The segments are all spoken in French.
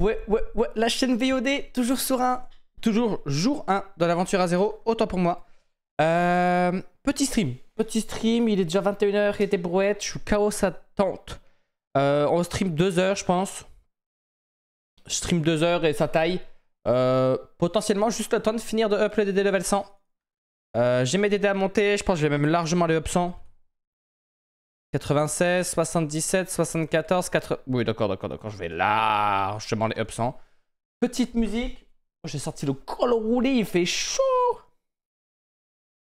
Ouais, ouais, ouais, la chaîne VOD, toujours sur un, toujours jour 1 dans l'aventure à zéro autant pour moi. Euh, petit stream, petit stream, il est déjà 21h, il était brouette, je suis chaos à tente. Euh, on stream 2 heures, je pense. stream 2 heures et ça taille. Euh, potentiellement, juste le temps de finir de uploader des level 100. j'ai mes DD à monter, je pense que je vais même largement les up 100. 96, 77, 74, 80... Oui, d'accord, d'accord, d'accord. Je vais là. largement les up Petite musique. J'ai sorti le col roulé, il fait chaud.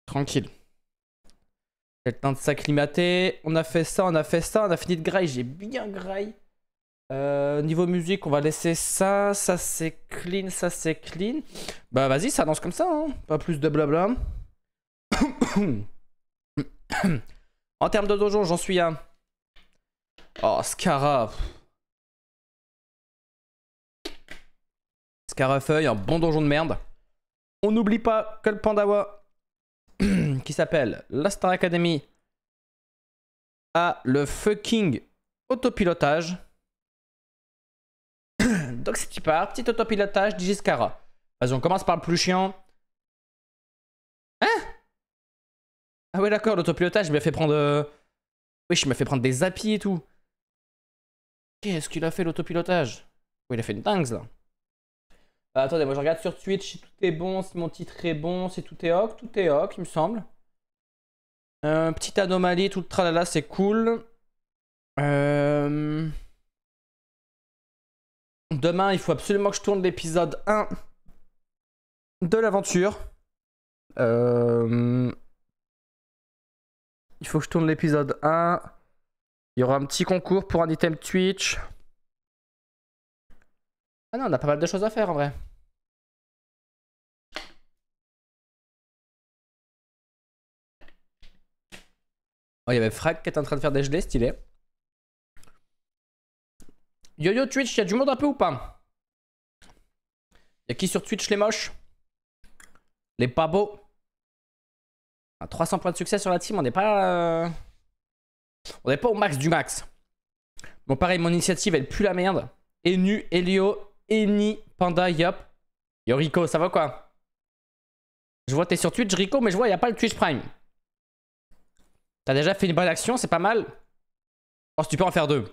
Tranquille. J'ai le temps de s'acclimater. On a fait ça, on a fait ça. On a fini de graille. J'ai bien graille. niveau musique, on va laisser ça. Ça, c'est clean. Ça, c'est clean. Bah, vas-y, ça danse comme ça. Hein. Pas plus de blabla. En termes de donjon j'en suis un Oh, Scara. Scarafeuille, un bon donjon de merde. On n'oublie pas que le Pandawa, qui s'appelle L'Astar Academy, a le fucking autopilotage. Donc c'est qui part, petit autopilotage, Digiscara. Vas-y, on commence par le plus chiant. Hein ah ouais, d'accord, l'autopilotage, il m'a fait prendre... Oui, je me prendre des zappies et tout. Qu'est-ce qu'il a fait l'autopilotage Oui, il a fait une dingue, là. Bah, attendez, moi je regarde sur Twitch si tout est bon, si mon titre est bon, si tout est ok. Tout est ok, il me semble. Euh, petite anomalie, tout le tralala, c'est cool. Euh, demain, il faut absolument que je tourne l'épisode 1 de l'aventure. Euh... Il faut que je tourne l'épisode 1. Il y aura un petit concours pour un item Twitch. Ah non, on a pas mal de choses à faire en vrai. Oh, il y avait Frag qui est en train de faire des gelées, stylé. Yo yo Twitch, y a du monde un peu ou pas Y'a qui sur Twitch les moches Les pas beaux 300 points de succès sur la team, on n'est pas... Euh, on n'est pas au max du max. Bon, pareil, mon initiative, elle pue la merde. Enu, Elio, Eni, Panda, Yop. Yoriko ça va quoi Je vois t'es sur Twitch, Rico, mais je vois, il a pas le Twitch Prime. T'as déjà fait une bonne action, c'est pas mal. Oh, tu peux en faire deux.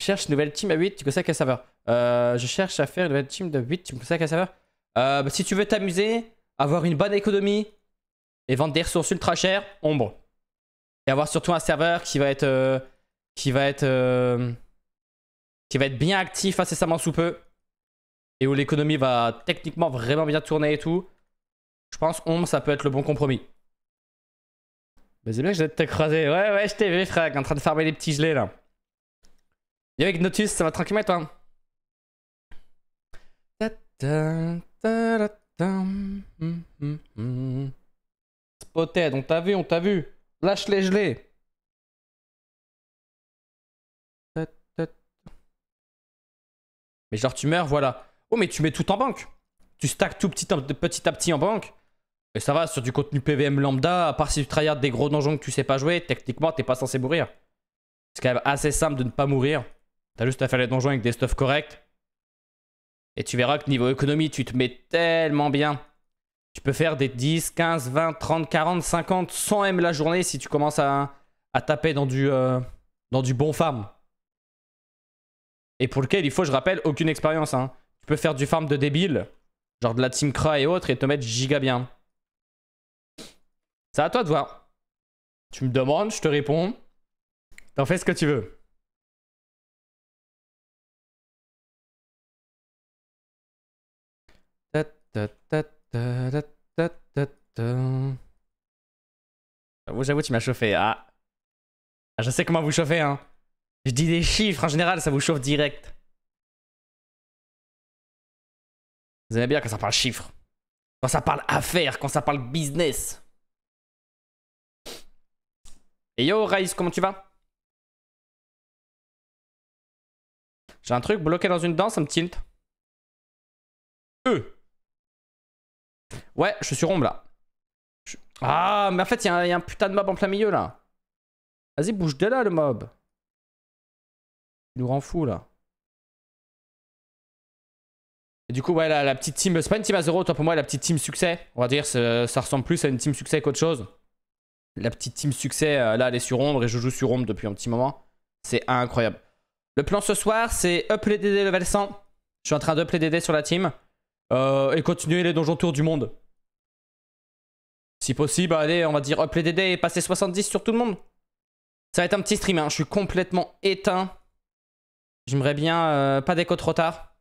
cherche une nouvelle team à 8, tu ça quelle saveur euh, Je cherche à faire une nouvelle team de 8, tu me quel saveur euh, bah, Si tu veux t'amuser, avoir une bonne économie, et vendre des ressources ultra chères, ombre. Et avoir surtout un serveur qui va être euh, qui va être euh, qui va être bien actif incessamment sous peu et où l'économie va techniquement vraiment bien tourner et tout. Je pense ombre ça peut être le bon compromis. Mais bah, c'est bien que je te croiser. Ouais ouais, je t'ai vu frère en train de farmer les petits gelés là. Viens avec Notus, ça va tranquillement toi. Mm, mm, mm, Pothead, on t'a vu, on t'a vu. Lâche-les, gelés. Mais genre, tu meurs, voilà. Oh, mais tu mets tout en banque. Tu stacks tout petit, petit à petit en banque. Et ça va, sur du contenu PVM lambda, à part si tu tryhardes des gros donjons que tu sais pas jouer, techniquement, t'es pas censé mourir. C'est quand même assez simple de ne pas mourir. T'as juste à faire les donjons avec des stuffs corrects. Et tu verras que niveau économie, tu te mets tellement bien peux faire des 10, 15, 20, 30, 40, 50, 100 M la journée si tu commences à, taper dans du, euh, dans du bon farm. Et pour lequel il faut, je rappelle, aucune expérience. Hein. Tu peux faire du farm de débile, genre de la Team Cra et autres, et te mettre giga bien. C'est à toi de voir. Tu me demandes, je te réponds. T'en fais ce que tu veux. J'avoue, j'avoue tu m'as chauffé. Ah. ah. Je sais comment vous chauffez, hein. Je dis des chiffres, en général, ça vous chauffe direct. Vous aimez bien quand ça parle chiffres. Quand ça parle affaires, quand ça parle business. Et yo, Rice, comment tu vas J'ai un truc bloqué dans une danse, ça me tilt. Euh. Ouais, je suis rond là. Ah, mais en fait, il y, a un putain de mob en plein milieu, là. Vas-y, bouge de là, le mob. Il nous rend fou, là. Et du coup, ouais, la, petite team... C'est pas une team à zéro, toi, pour moi, la petite team succès. On va dire, ça, ressemble plus à une team succès qu'autre chose. La petite team succès, euh, là, elle est sur ombre et je joue sur ombre depuis un petit moment. C'est incroyable. Le plan ce soir, c'est up les DD level 100. Je suis en train d'up les DD sur la team. Euh, et continuer les donjons tour du monde. Si possible, allez, on va dire up les DD et passer 70 sur tout le monde. Ça va être un petit stream, hein. je suis complètement éteint. J'aimerais bien euh, pas d'écho trop tard.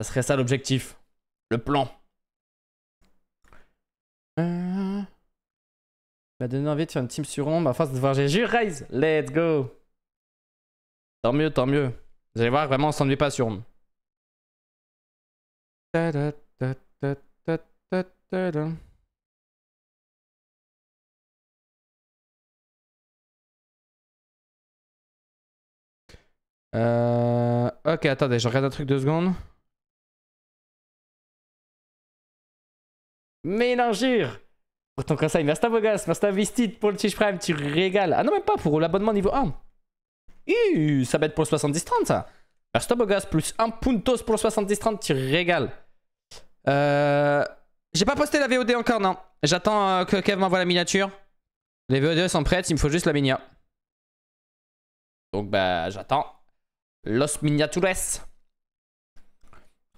Ça serait ça l'objectif. Le plan. Il euh, M'a donné envie de faire une team sur ombre à de voir Raise. Let's go. Tant mieux, tant mieux. Vous allez voir, vraiment, on s'ennuie pas sur ombre. Euh, ok, attendez, je regarde un truc deux secondes. Mélangure Pour ton conseil, merci à vos merci à Vistit pour le Twitch Prime, tu régales. Ah non, même pas, pour l'abonnement niveau 1. ça va être pour 70-30 ça. Merci à vos plus un puntos pour le 70-30, tu régales. Euh, j'ai pas posté la VOD encore, non. J'attends euh, que Kev m'envoie la miniature. Les VOD sont prêtes, il me faut juste la minia. Donc bah j'attends. Los miniatures.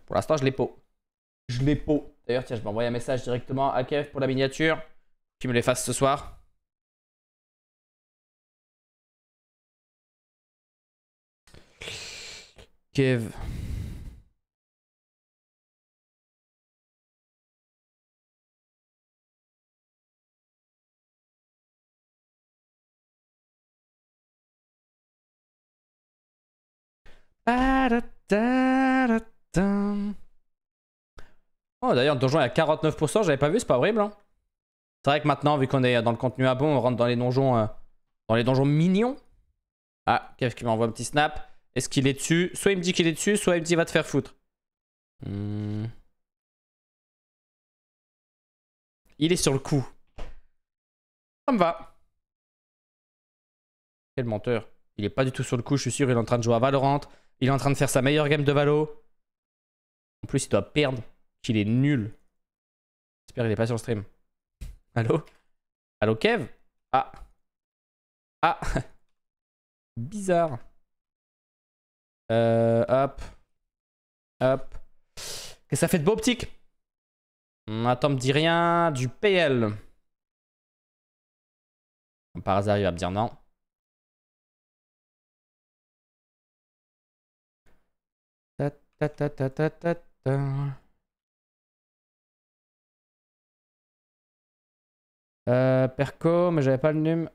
Pour l'instant je l'ai pas. Je l'ai pas. D'ailleurs tiens je m'envoie un message directement à Kev pour la miniature. Qu'il me les fasse ce soir. Kev. Oh, d'ailleurs, le donjon est à 49%, j'avais pas vu, c'est pas horrible. Hein c'est vrai que maintenant, vu qu'on est dans le contenu à bon, on rentre dans les donjons, euh, dans les donjons mignons. Ah, Kev qui m'envoie un petit snap. Est-ce qu'il est dessus Soit il me dit qu'il est dessus, soit il me dit va te faire foutre. Hmm. Il est sur le coup. Ça me va. Quel menteur. Il est pas du tout sur le coup, je suis sûr, il est en train de jouer à Valorant. Il est en train de faire sa meilleure game de Valo. En plus, il doit perdre. Qu'il est nul. J'espère qu'il est pas sur le stream. Allô Allô, Kev Ah. Ah. Bizarre. Euh, hop. Hop. Qu'est-ce que ça fait de beau optique hmm, Attends, me dit rien. Du PL. Par hasard, il va me dire non. Ta Euh, Perco, mais j'avais pas le num.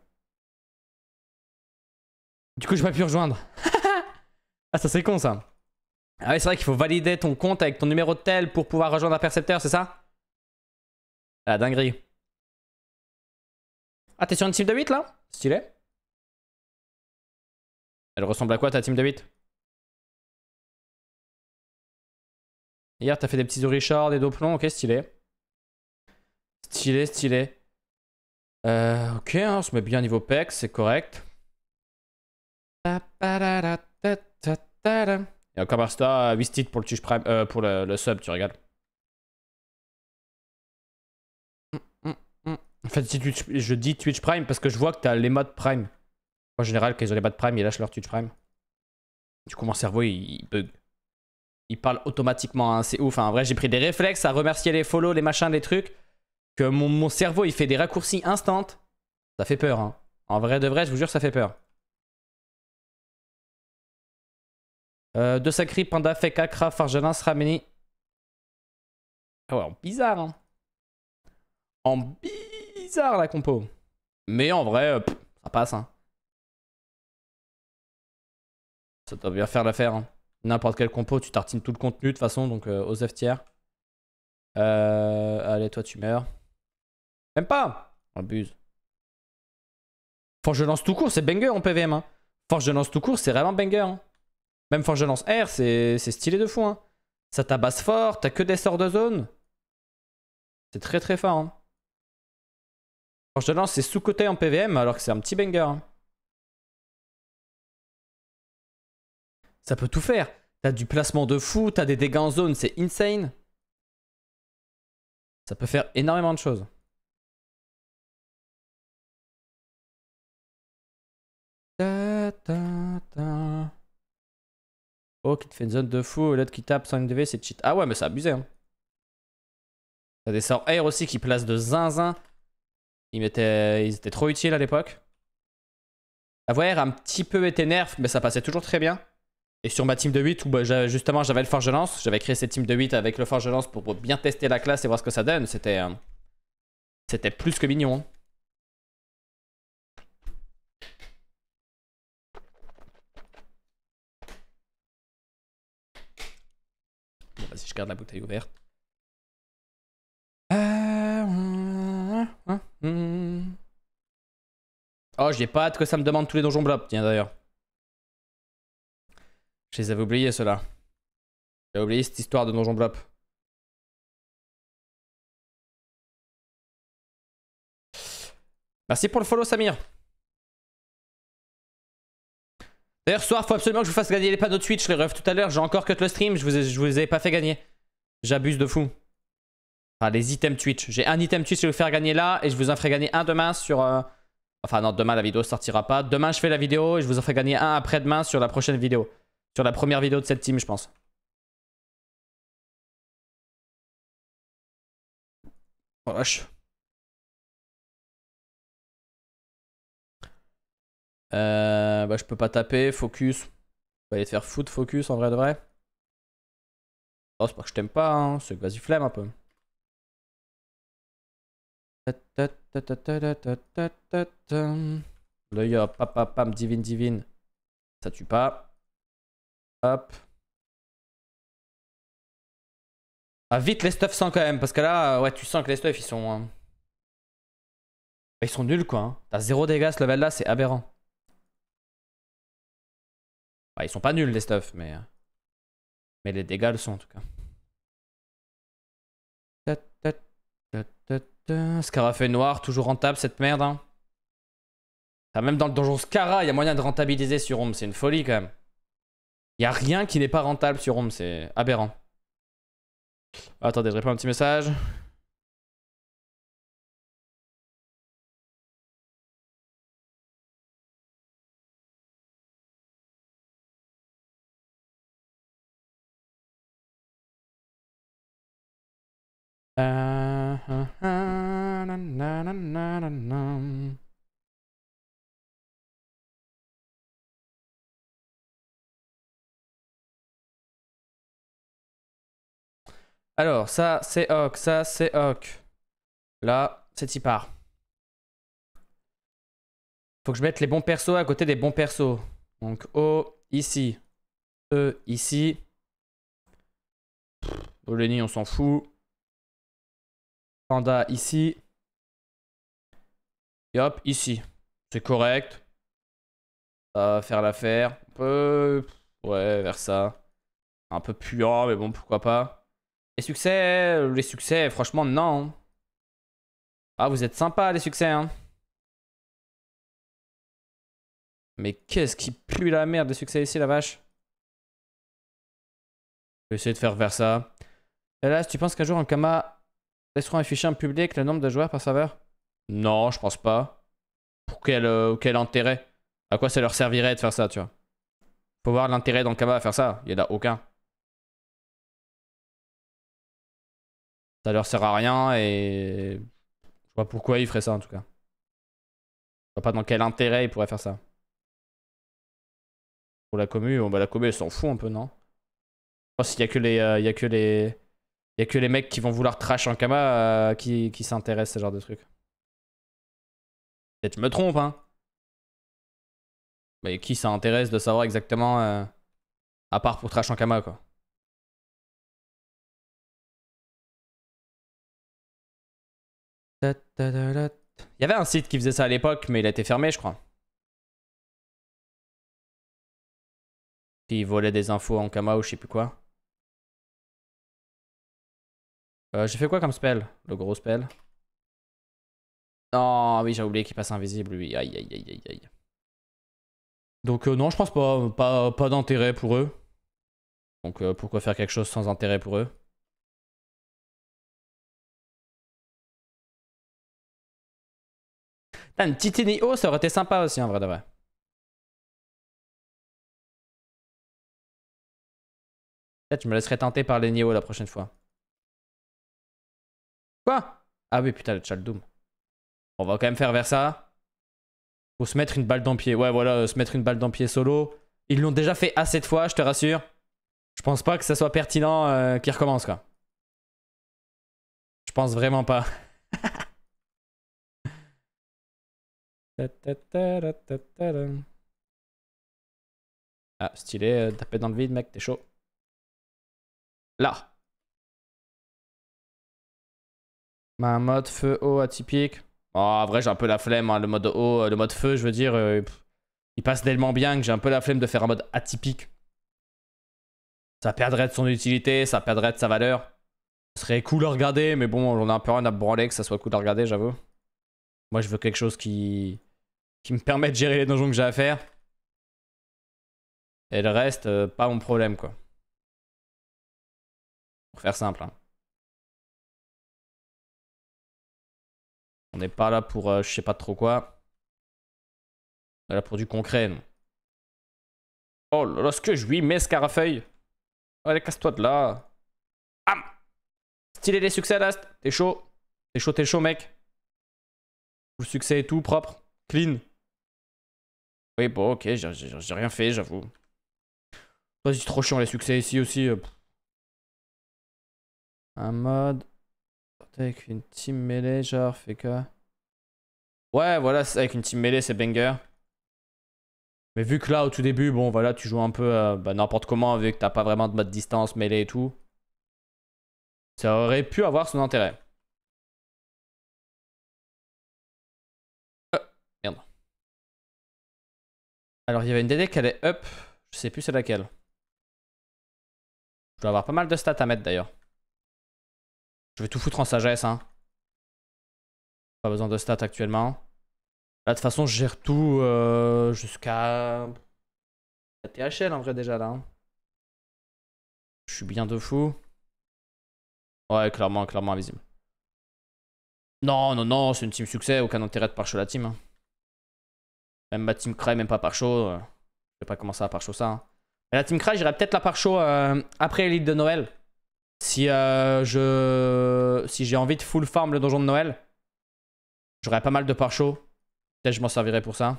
Du coup, j'ai pas pu rejoindre. ah, ça c'est con ça. Ah oui c'est vrai qu'il faut valider ton compte avec ton numéro de tel pour pouvoir rejoindre un percepteur, c'est ça Ah, dinguerie. Ah, t'es sur une team de 8 là Stylé. Elle ressemble à quoi ta team de 8 Hier, t'as fait des petits Richard, des Doplons. Ok, stylé. Stylé, stylé. Euh, ok, hein, on se met bien niveau PEC, c'est correct. Et encore Barsta, 8 euh, titres pour le, prime, euh, pour le, sub, tu regardes. En fait, si je dis Twitch Prime parce que je vois que t'as les modes Prime. En général, quand ils ont les modes Prime, ils lâchent leur Twitch Prime. Du coup, mon cerveau, il, il bug il parle automatiquement. Hein. C'est ouf. Hein. En vrai, j'ai pris des réflexes à remercier les follow, les machins, les trucs. Que mon, cerveau, il fait des raccourcis instant. Ça fait peur. Hein. En vrai de vrai, je vous jure, ça fait peur. Euh, de Sacri, Panda, fait kakra, Fargevin Sramini. Ah ouais, bizarre. Hein. En bizarre la compo. Mais en vrai, euh, ça passe. Hein. Ça doit bien faire l'affaire. Hein n'importe quel compo, tu tartines tout le contenu de toute façon, donc euh, aux F-tiers. Euh, allez, toi tu meurs. Même pas abuse. Forge de lance tout court, c'est banger en PVM. Hein. Forge de lance tout court, c'est vraiment banger. Hein. Même Forge de lance R, c'est stylé de fou. Hein. Ça tabasse fort, t'as que des sorts de zone. C'est très très fort. Hein. Forge de lance, c'est sous-côté en PVM alors que c'est un petit banger. ça peut tout faire. T'as du placement de fou, t'as des dégâts en zone, c'est insane. Ça peut faire énormément de choses. Oh, qui te fait une zone de fou, l'autre qui tape sans DV, c'est cheat. Ah ouais, mais ça abusé. Hein. T'as des sorts air aussi qui placent de zinzin. Ils, étaient, ils étaient trop utiles à l'époque. La voix air a un petit peu été nerf, mais ça passait toujours très bien. Et sur ma team de 8, où bah, justement j'avais le forge de lance, j'avais créé cette team de 8 avec le forge de lance pour, bien tester la classe et voir ce que ça donne, c'était c'était plus que mignon. Hein. Bon, vas-y, je garde la bouteille ouverte. Ah, hum, hum, hum, oh, j'ai pas hâte que ça me demande tous les donjons blobs, tiens d'ailleurs. Je les avais oubliés, ceux-là. J'avais oublié cette histoire de donjon blop. Merci pour le follow, Samir. D'ailleurs, soir, faut absolument que je vous fasse gagner les panneaux Twitch, les refs. Tout à l'heure, j'ai encore cut le stream, je vous ai, je vous ai pas fait gagner. J'abuse de fou. Enfin, les items Twitch. J'ai un item Twitch, je vais vous faire gagner là, et je vous en ferai gagner un demain sur... Euh, enfin non, demain la vidéo sortira pas. Demain, je fais la vidéo, et je vous en ferai gagner un après-demain sur la prochaine vidéo. Sur la première vidéo de cette team, je pense. Oh vache. Euh, bah, je peux pas taper. Focus. Je vais aller te faire foot focus en vrai de vrai. Oh, c'est pas que je t'aime pas, hein. c'est que vas-y flemme un peu. Le yo papa pam divine divine. Ça tue pas. Hop. Ah, vite les stuffs sans quand même, parce que là, ouais, tu sens que les stuffs, ils sont... Hein. Bah, ils sont nuls, quoi. Hein. T'as zéro dégâts ce level-là, c'est aberrant. Bah, ils sont pas nuls, les stuffs, mais... Euh, mais les dégâts le sont, en tout cas. Scarafé noir, toujours rentable, cette merde, hein. même dans le donjon Scara, il y a moyen de rentabiliser sur Ombre, c'est une folie, quand même. Il n'y a rien qui n'est pas rentable sur Rome, c'est aberrant. Attendez, je réponds un petit message. Alors, ça, c'est Hoc, Ça, c'est Hoc Là, c'est Tipar. Faut que je mette les bons persos à côté des bons persos. Donc, O, ici. E, ici. Oleni, on s'en fout. Panda, ici. Et hop, ici. C'est correct. Ça va faire l'affaire. peu... Ouais, vers ça. Un peu puant, mais bon, pourquoi pas. Les succès, euh, les succès, franchement, non. Ah, vous êtes sympa les succès, hein. Mais qu'est-ce qui pue la merde des succès ici, la vache Je vais essayer de faire vers ça. Hélas, tu penses qu'un jour, en Kama laissera afficher un public le nombre de joueurs par serveur Non, je pense pas. Pour euh, quel, intérêt À quoi ça leur servirait de faire ça, tu vois Faut voir l'intérêt dans le à faire ça. Il n'y en a aucun. Ça leur sert à rien et je vois pourquoi ils feraient ça en tout cas. Je vois pas dans quel intérêt ils pourraient faire ça. Pour la commu, bon, bah, la commu elle s'en fout un peu, non Je pense y a que les. Euh, il y a que les. Il y a que les mecs qui vont vouloir trash en Kama euh, qui, qui s'intéressent à ce genre de truc. Peut-être je me trompe, hein. Mais qui s'intéresse de savoir exactement. Euh, à part pour trash en Kama, quoi. Il y avait un site qui faisait ça à l'époque, mais il a été fermé, je crois. Il volait des infos en Kama ou je sais plus quoi. Euh, j'ai fait quoi comme spell Le gros spell Non, oui, j'ai oublié qu'il passe invisible, lui. Aïe, aïe, aïe, aïe, Donc euh, non, je pense pas. Pas, d'intérêt pour eux. Donc euh, pourquoi faire quelque chose sans intérêt pour eux Putain, une petite oh, ça aurait été sympa aussi, en vrai de vrai. Peut-être je me laisserai tenter par les nios la prochaine fois. Quoi Ah oui, putain, le Chaldoom. On va quand même faire vers ça. Faut se mettre une balle dans pied. Ouais, voilà, euh, se mettre une balle dans pied solo. Ils l'ont déjà fait assez de fois, je te rassure. Je pense pas que ça soit pertinent euh, qu'ils recommencent, quoi. Je pense vraiment pas. ah, stylé, euh, taper dans le vide, mec, t'es chaud. Là. Ma mode feu haut atypique. Ah vrai, j'ai un peu la flemme, hein, le mode haut, euh, le mode feu, je veux dire, euh, il passe tellement bien que j'ai un peu la flemme de faire un mode atypique. Ça perdrait de son utilité, ça perdrait de sa valeur. Ce serait cool à regarder, mais bon, on a un peu rien à branler que ça soit cool à regarder, j'avoue. Moi, je veux quelque chose qui, qui me permet de gérer les donjons que j'ai à faire. Et le reste, euh, pas mon problème, quoi. Pour faire simple. Hein. On n'est pas là pour euh, je sais pas trop quoi. On est là pour du concret, non. Oh là là, ce que je lui mets, Scarafeuille. Allez, casse-toi de là. Bam Stylé les succès, Last. T'es chaud. T'es chaud, t'es chaud, mec succès et tout, propre, clean. Oui, bon, ok, j'ai rien fait, j'avoue. Vas-y, trop chiant les succès ici aussi. Euh, un mode. Avec une team mêlée, genre, FK. Ouais, voilà, avec une team mêlée, c'est banger. Mais vu que là, au tout début, bon, voilà, tu joues un peu euh, bah, n'importe comment, vu que t'as pas vraiment de mode distance, mêlée et tout. Ça aurait pu avoir son intérêt. Alors, il y avait une DD qui est up. Je sais plus c'est laquelle. Je dois avoir pas mal de stats à mettre d'ailleurs. Je vais tout foutre en sagesse. Hein. Pas besoin de stats actuellement. Là, de toute façon, je gère tout euh, jusqu'à. La THL en vrai déjà là. Hein. Je suis bien de fou. Ouais, clairement, clairement invisible. Non, non, non, c'est une team succès, aucun intérêt de parcher la team. Hein. Même ma Team Cry, même pas par chaud. Euh, je vais pas commencer à par chaud ça. Hein. Mais la Team Cry, j'irai peut-être la par chaud euh, après l'élite de Noël. Si euh, je si j'ai envie de full farm le donjon de Noël, j'aurai pas mal de par chaud. Peut-être je m'en servirai pour ça.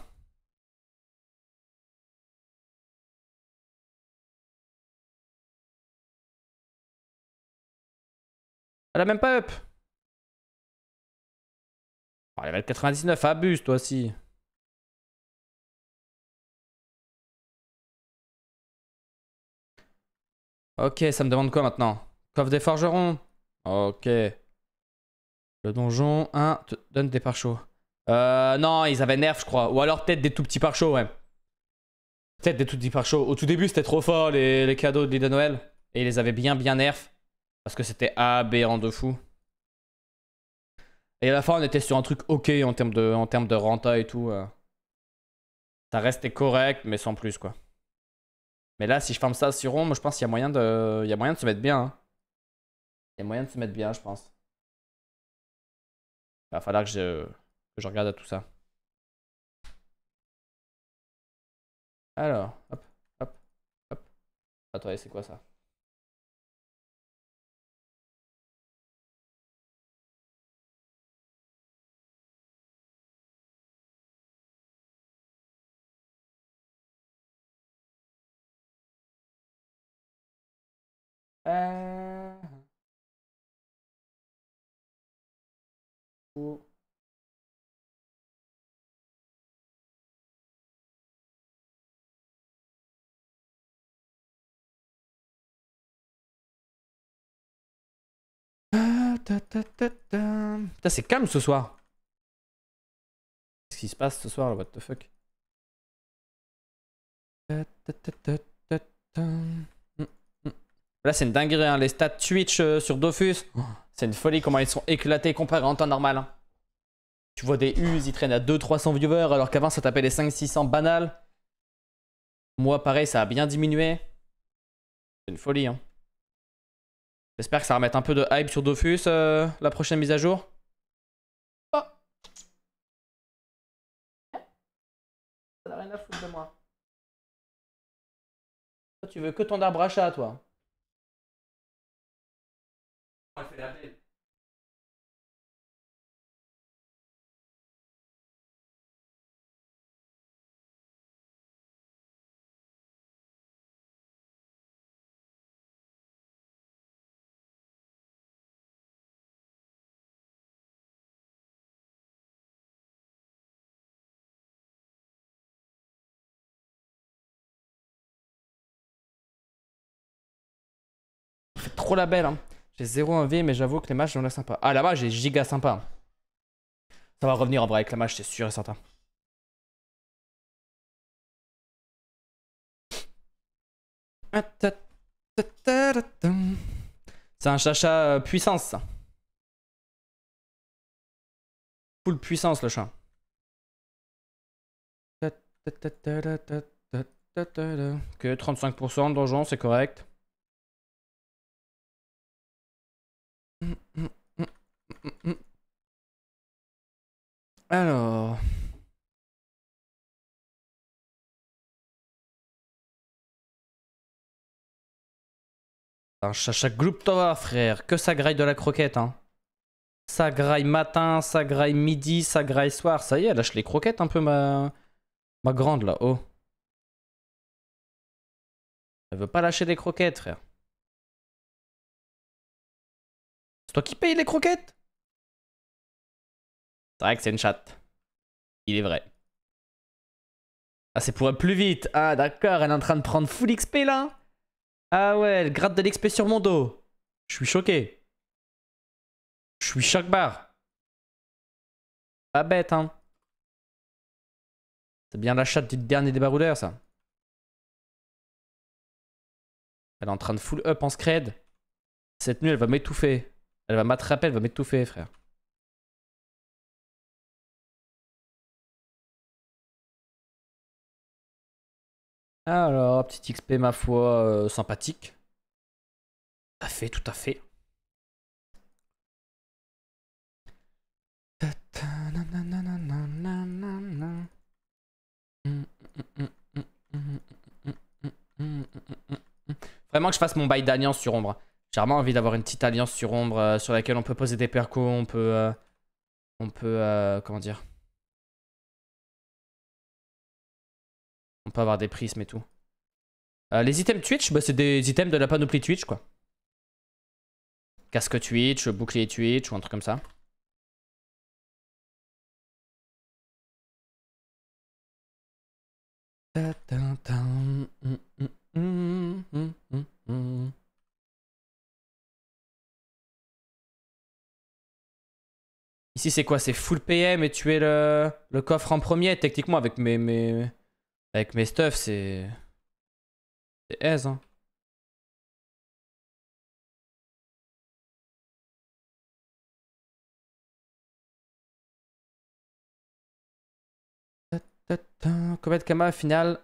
Elle ah, a même pas up. Oh, elle 99, abuse toi aussi. Ok, ça me demande quoi maintenant Coffre des forgerons. Ok. Le donjon 1 hein, donne des pare Euh, non, ils avaient nerf, je crois. Ou alors peut-être des tout petits pare ouais. Peut-être des tout petits pare Au tout début, c'était trop fort, les, les cadeaux de l'île de Noël. Et ils les avaient bien, bien nerf. Parce que c'était aberrant de fou. Et à la fin, on était sur un truc ok en termes de, en termes de renta et tout. Euh. Ça restait correct, mais sans plus, quoi. Mais là, si je ferme ça sur rond, moi je pense qu'il y a moyen de. y a moyen de se mettre bien. Hein. Il y a moyen de se mettre bien, je pense. Il va falloir que je, que je regarde à tout ça. Alors, hop, hop, hop. Attendez, c'est quoi ça Euh, c'est calme ce soir. Qu'est-ce qui se passe ce soir What the fuck Là, c'est une dinguerie, hein. les stats Twitch euh, sur Dofus. Oh. C'est une folie comment ils sont éclatés comparés en temps normal. Hein. Tu vois des us, ils traînent à 200-300 viewers, alors qu'avant, ça tapait les 500-600 banales. Moi, pareil, ça a bien diminué. C'est une folie. Hein. J'espère que ça va mettre un peu de hype sur Dofus, euh, la prochaine mise à jour. Oh Ça n'a rien à foutre de moi. Toi, tu veux que ton arbre à toi. la belle. Hein. J'ai zéro envie v mais j'avoue que les matchs, j'en ai sympa. Ah, la mage est giga sympa. Hein. Ça va revenir en vrai avec la match c'est sûr et certain. C'est un chacha euh, puissance, Full puissance, le chat. Que 35% de donjon, c'est correct. Alors... Chacha toi frère, que ça graille de la croquette, hein. Ça graille matin, ça graille midi, ça graille soir. Ça y est, elle lâche les croquettes un peu, ma, ma grande, là, oh. Elle veut pas lâcher des croquettes, frère. C'est toi qui payes les croquettes C'est vrai que c'est une chatte. Il est vrai. Ah, c'est pour elle plus vite. Ah, d'accord, elle est en train de prendre full XP là Ah ouais, elle gratte de l'XP sur mon dos. Je suis choqué. Je suis choc barre. Pas bête, hein. C'est bien la chatte du dernier débaroudeur, ça. Elle est en train de full up en scred. Cette nuit, elle va m'étouffer. Elle va m'attraper, elle va m'étouffer, frère. Alors, petit XP, ma foi, euh, sympathique. Tout à fait, tout à fait. Vraiment que je fasse mon bail d'Agnan sur ombre. J'ai vraiment envie d'avoir une petite alliance sur ombre euh, sur laquelle on peut poser des percos, on peut... Euh, on peut... Euh, comment dire On peut avoir des prismes et tout. les items Twitch, bah, c'est des items de la panoplie Twitch, quoi. Casque Twitch, bouclier Twitch ou un truc comme ça. Si c'est quoi C'est full PM et tuer le, le coffre en premier. Techniquement, avec mes, avec mes stuff, c'est. C'est aise, hein. Comet Kama, final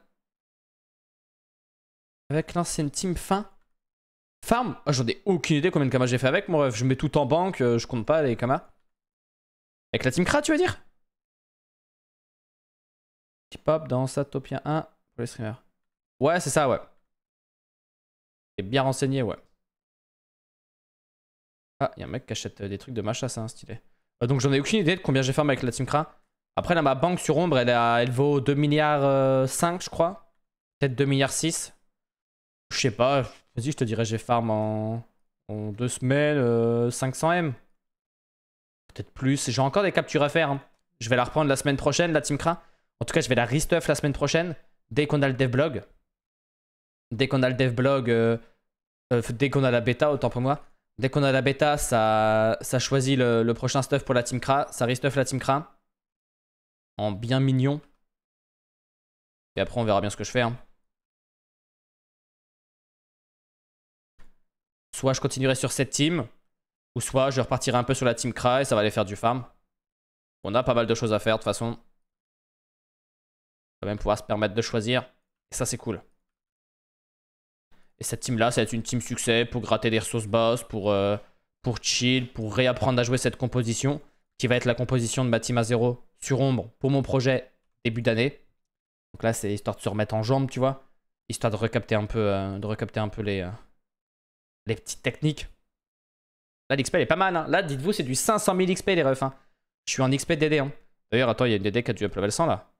Avec l'ancienne team fin. Farm ah, J'en ai aucune idée combien de Kama j'ai fait avec, mon Je mets tout en banque, euh, je compte pas les Kama. Avec la team Kra, tu veux dire Qui pop dans Satopia 1 pour les streamers. Ouais, c'est ça, ouais. Et bien renseigné, ouais. Ah, il y a un mec qui achète euh, des trucs de machin hein, ça un stylé. Ah, donc j'en ai aucune idée de combien j'ai farm avec la team Kra. Après, là, ma banque sur ombre, elle, elle vaut 2 milliards 5, euh, je crois. Peut-être 2 milliards 6. Je sais pas, vas-y, je te dirais, j'ai farm en, deux 2 semaines 500M. Euh, plus. J'ai encore des captures à faire. Hein. Je vais la reprendre la semaine prochaine, la Team Kra. En tout cas, je vais la restuff la semaine prochaine, dès qu'on a le dev blog. Dès qu'on a le dev blog, euh, euh, dès qu'on a la bêta, autant pour moi. Dès qu'on a la bêta, ça, ça choisit le, prochain stuff pour la Team Kra. Ça restuff la Team Kra. En bien mignon. Et après, on verra bien ce que je fais. Hein. Soit je continuerai sur cette team, ou soit je repartirai un peu sur la Team Cry, ça va aller faire du farm. On a pas mal de choses à faire de toute façon. On va même pouvoir se permettre de choisir. Et ça, c'est cool. Et cette team-là, ça va être une team succès pour gratter des ressources basses, pour, euh, pour chill, pour réapprendre à jouer cette composition, qui va être la composition de ma team à zéro sur ombre pour mon projet début d'année. Donc là, c'est histoire de se remettre en jambes, tu vois. Histoire de recapter un peu, euh, de recapter un peu les euh, petites techniques. Là, l'XP, elle est pas mal. Hein. Là, dites-vous, c'est du 500 000 XP, les refs. Hein. Je suis en XP DD. Hein. D'ailleurs, attends, il y a une DD qui a dû up level 100, là.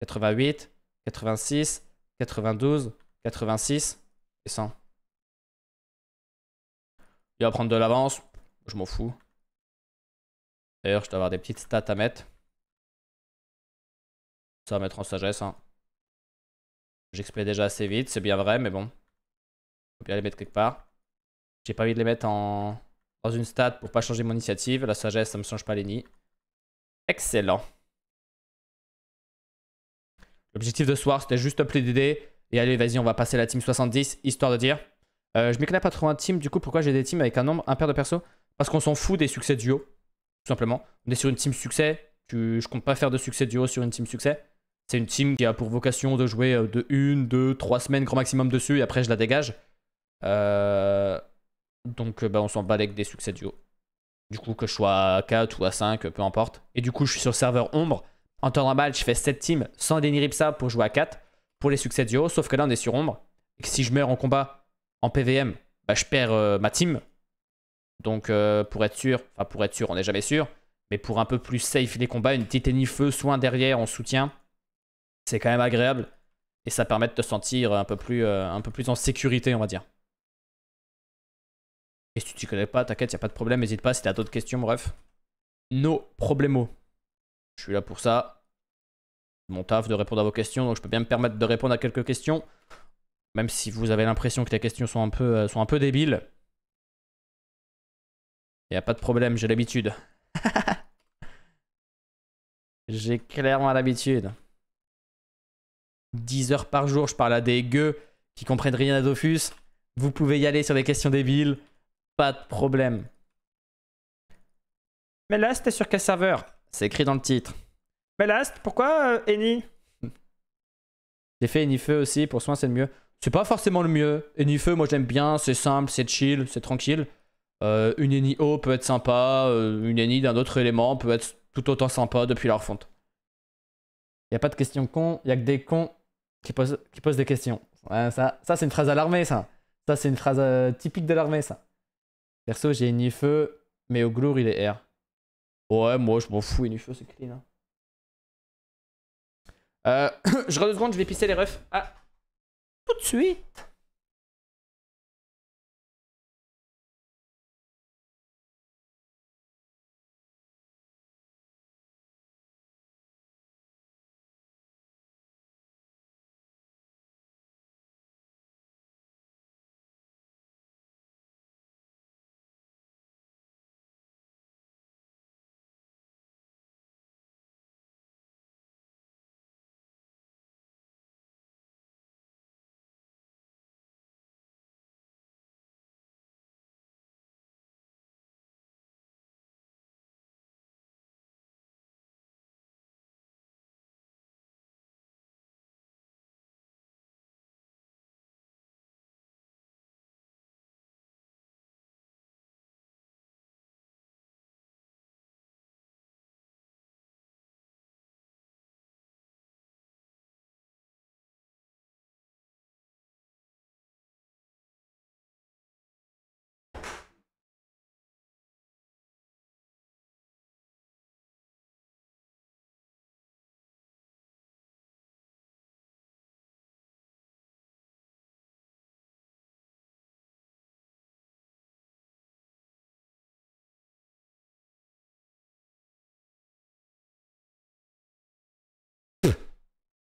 88, 86, 92, 86 et 100. Il va prendre de l'avance. Je m'en fous. D'ailleurs, je dois avoir des petites stats à mettre. Ça va mettre en sagesse. Hein. J'explais déjà assez vite, c'est bien vrai, mais bon. Faut bien les mettre quelque part. J'ai pas envie de les mettre en... Dans une stat pour pas changer mon initiative. La sagesse, ça me change pas les nids. Excellent. L'objectif de ce soir, c'était juste play DD. Et allez, vas-y, on va passer la team 70, histoire de dire. Euh, je je connais pas trop un team, du coup, pourquoi j'ai des teams avec un nombre un paire de persos Parce qu'on s'en fout des succès duo, tout simplement. On est sur une team succès, tu... je compte pas faire de succès duo sur une team succès. C'est une team qui a pour vocation de jouer euh, de 1, 2, 3 semaines grand maximum dessus et après je la dégage. Euh... Donc euh, bah, on s'en bat avec des succès duo. Du coup, que je sois à 4 ou à 5, peu importe. Et du coup, je suis sur le serveur ombre. En temps normal, je fais 7 teams sans dénirip Ripsa pour jouer à 4 pour les succès duo. Sauf que là, on est sur ombre. Et si je meurs en combat, en PVM, bah, je perds euh, ma team. Donc euh, pour être sûr, enfin pour être sûr, on n'est jamais sûr. Mais pour un peu plus safe les combats, une petite feu soin derrière en soutien, c'est quand même agréable. Et ça permet de te sentir un peu plus, un peu plus en sécurité, on va dire. Et si tu t'y connais pas, t'inquiète, y a pas de problème, n'hésite pas si as d'autres questions, bref. No problemo. Je suis là pour ça. Mon taf de répondre à vos questions, donc je peux bien me permettre de répondre à quelques questions. Même si vous avez l'impression que les questions sont un peu, euh, sont un peu débiles. a pas de problème, j'ai l'habitude. j'ai clairement l'habitude. 10 heures par jour, je parle à des gueux qui comprennent rien à Dofus. Vous pouvez y aller sur des questions débiles. Pas de problème. Mais Last, est sur quel serveur C'est écrit dans le titre. Mais Last, pourquoi euh, Eni J'ai fait Eni Feu aussi, pour soi c'est le mieux. C'est pas forcément le mieux. Eni Feu, moi j'aime bien, c'est simple, c'est chill, c'est tranquille. Euh, une Eni O peut être sympa, euh, une Eni d'un autre élément peut être tout autant sympa depuis leur fonte. Y a pas de questions cons, y a que des cons qui posent, des questions. ça, ça c'est une phrase à l'armée ça. Ça c'est une phrase typique de l'armée ça. Perso, j'ai une feu, mais au glour, il est R. Ouais, moi, je m'en fous, une feu, c'est clean. Hein. Euh, je rends deux secondes, je vais pisser les refs. Ah, tout de suite.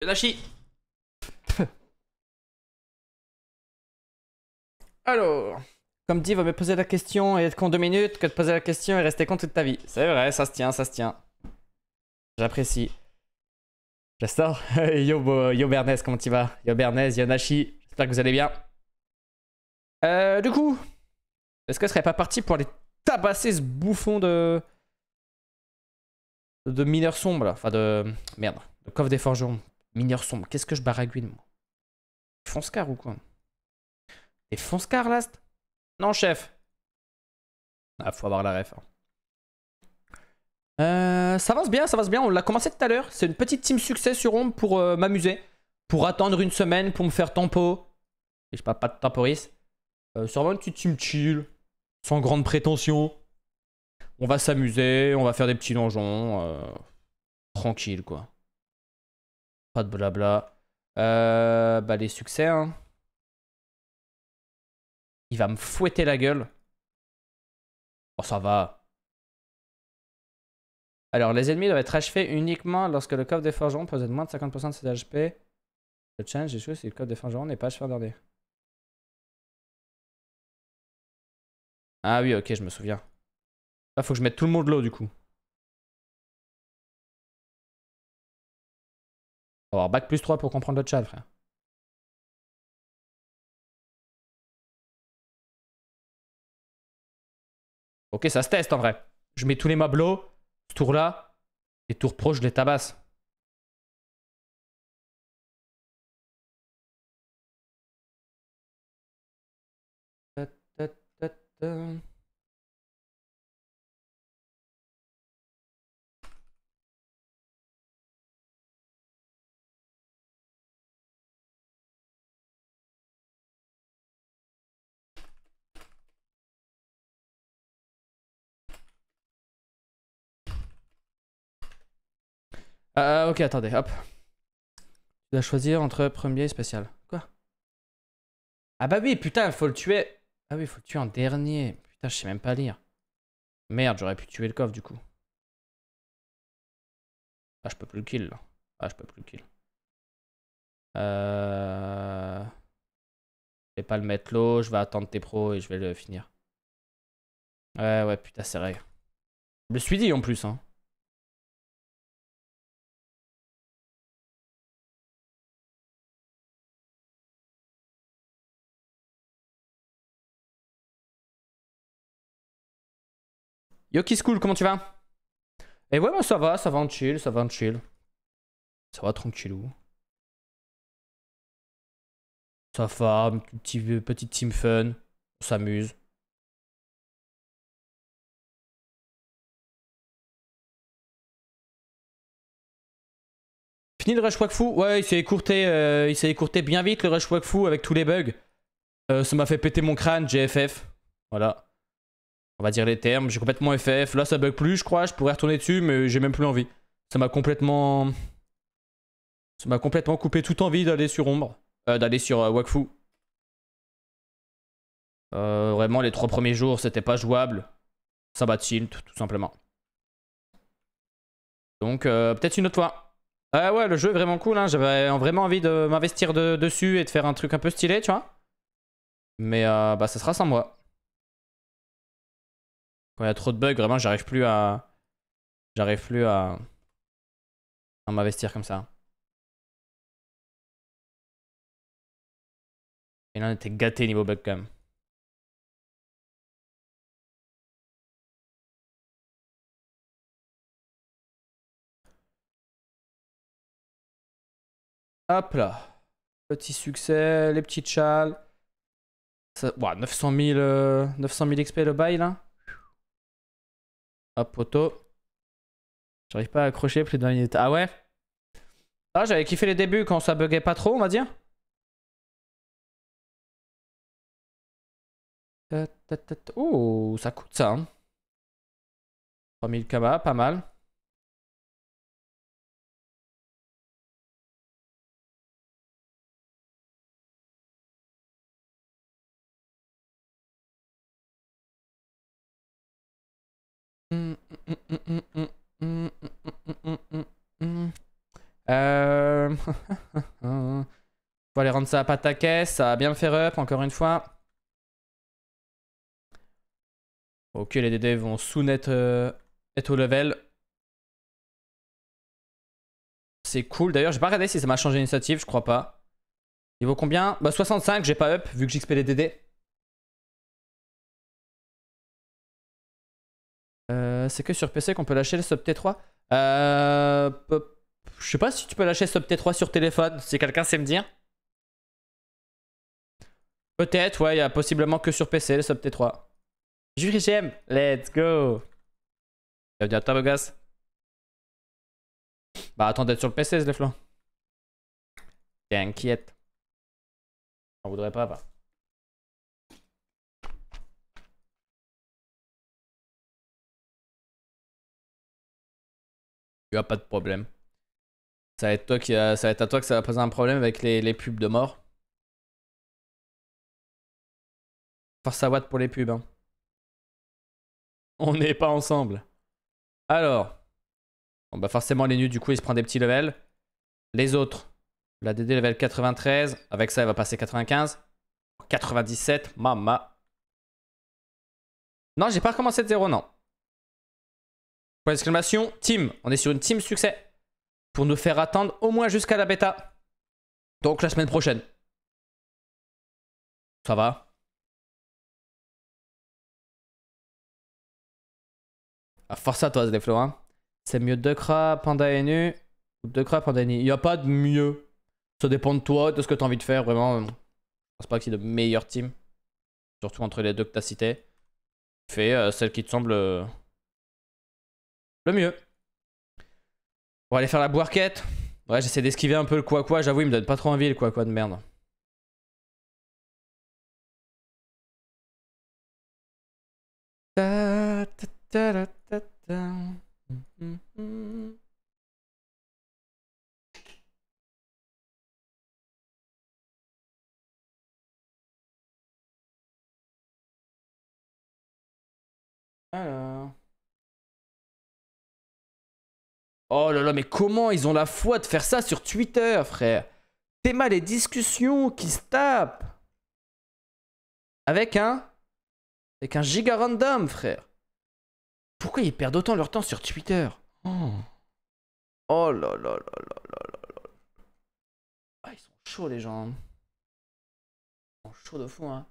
Yonashi Alors, comme dit, va me poser la question et être con deux minutes que de poser la question et rester con toute ta vie. C'est vrai, ça se tient, ça se tient. J'apprécie. J'adore. yo, yo Bernès, comment tu vas Yo Bernes, Yonashi, j'espère que vous allez bien. Euh, du coup, est-ce que ce serait pas parti pour aller tabasser ce bouffon de. de mineur sombre, enfin de. merde, de coffre des forgerons Mineur sombre. Qu'est-ce que je baragouine, moi Fonce-car ou quoi et fonce-car, last Non, chef. Ah, faut avoir la ref. Hein. Euh, ça avance bien, ça avance bien. On l'a commencé tout à l'heure. C'est une petite team succès sur Rome pour euh, m'amuser. Pour attendre une semaine, pour me faire tempo. Et je parle pas de temporis. Euh, sûrement une petite team chill. Sans grande prétention. On va s'amuser, on va faire des petits donjons. Euh, tranquille, quoi. Pas de blabla. Euh, bah, les succès. Hein. Il va me fouetter la gueule. Oh, ça va. Alors, les ennemis doivent être achevés uniquement lorsque le coffre des forgerons possède moins de 50% de ses HP. Le challenge est si le coffre des forgerons n'est pas achevé en dernier. Ah oui, ok, je me souviens. Là, ah, faut que je mette tout le monde l'eau du coup. Alors avoir bac plus 3 pour comprendre le chat, frère. Ok, ça se teste en vrai. Je mets tous les moblots, ce tour-là, Et tour proche je les Euh, ok, attendez, hop. Tu dois choisir entre premier et spécial. Quoi Ah bah oui, putain, faut le tuer. Ah oui, faut le tuer en dernier. Putain, je sais même pas lire. Merde, j'aurais pu tuer le coffre du coup. Ah, je peux plus le kill là. Ah, je peux plus le kill. Euh... Je vais pas le mettre low je vais attendre tes pros et je vais le finir. Ouais, ouais, putain, c'est vrai. Je me suis dit en plus, hein. Yo School, comment tu vas Et eh ouais, moi bah, ça va, ça va en chill, ça va en chill. Ça va tranquillou. Ça va, petit, euh, petite team fun, on s'amuse. Fini le rush Wakfu Ouais, il s'est écourté, euh, il s'est écourté bien vite le rush Wakfu avec tous les bugs. Euh, ça m'a fait péter mon crâne, GFF. Voilà on va dire les termes. J'ai complètement FF. Là, ça bug plus, je crois. Je pourrais retourner dessus, mais j'ai même plus envie. Ça m'a complètement. Ça m'a complètement coupé toute envie d'aller sur Ombre. Euh, d'aller sur euh, Wakfu. Euh, vraiment, les trois premiers jours, c'était pas jouable. Ça bat tilt, tout simplement. Donc, peut-être une autre fois. Ah ouais, le jeu est vraiment cool. Hein. J'avais vraiment envie de m'investir dessus et de faire un truc un peu stylé, tu vois. Mais bah, ça sera sans moi. Quand il y a trop de bugs, vraiment, j'arrive plus à. J'arrive plus à. à m'investir comme ça. Et là, on était gâté niveau bug quand même. Hop là. Petit succès, les petits châles. 900, 000, 900 000 XP le bail là. Hop, poteau. J'arrive pas à accrocher plus de Ah ouais Ah, j'avais kiffé les débuts quand ça buguait pas trop, on va dire. Oh, ça coûte ça. 3000 hein. kamas pas mal. Euh... Faut aller rendre ça à Pataquès, ça a bien faire up encore une fois. Ok, les DD vont soon euh, être, au level. C'est cool. D'ailleurs, j'ai pas regardé si ça m'a changé d'initiative je crois pas. Il vaut combien Bah 65, j'ai pas up vu que j'XP les DD. Euh, c'est que sur PC qu'on peut lâcher le sub T3 euh, Je sais pas si tu peux lâcher sub T3 sur téléphone, si quelqu'un sait me dire. Peut-être, ouais, il y a possiblement que sur PC le sub T3. Jury let's go Bienvenue à toi, beau Bah attends d'être sur le PC, Zleflo. T'inquiète. On voudrait pas, pas. il pas de problème. Ça va, être toi qui euh, ça à toi que ça va poser un problème avec les, pubs de mort. Force à Watt pour les pubs. Hein. On n'est pas ensemble. Alors. Bon, bah forcément, les nus, du coup, il se prend des petits levels. Les autres. La DD level 93. Avec ça, il va passer 95. 97. Mama. Non, j'ai pas recommencé de zéro, non. Exclamation, team. On est sur une team succès. Pour nous faire attendre au moins jusqu'à la bêta. Donc la semaine prochaine. Ça va À force à toi, les C'est mieux de crap panda et nu. Ou de crap panda Il n'y a pas de mieux. Ça dépend de toi, de ce que tu as envie de faire, vraiment. Je pense pas que c'est de meilleur team. Surtout entre les deux que tu as Fais euh, celle qui te semble. Euh, le mieux. On va aller faire la quête Ouais, j'essaie d'esquiver un peu le quoi quoi. J'avoue, il me donne pas trop envie le quoi quoi de merde. Alors. Oh là là, mais comment ils ont la foi de faire ça sur Twitter, frère T'es mal les discussions qui se tapent Avec un... Avec un giga random, frère. Pourquoi ils perdent autant leur temps sur Twitter oh. oh là là là là là là là. Ah, ils sont chauds, les gens. Ils sont chauds de fou, hein.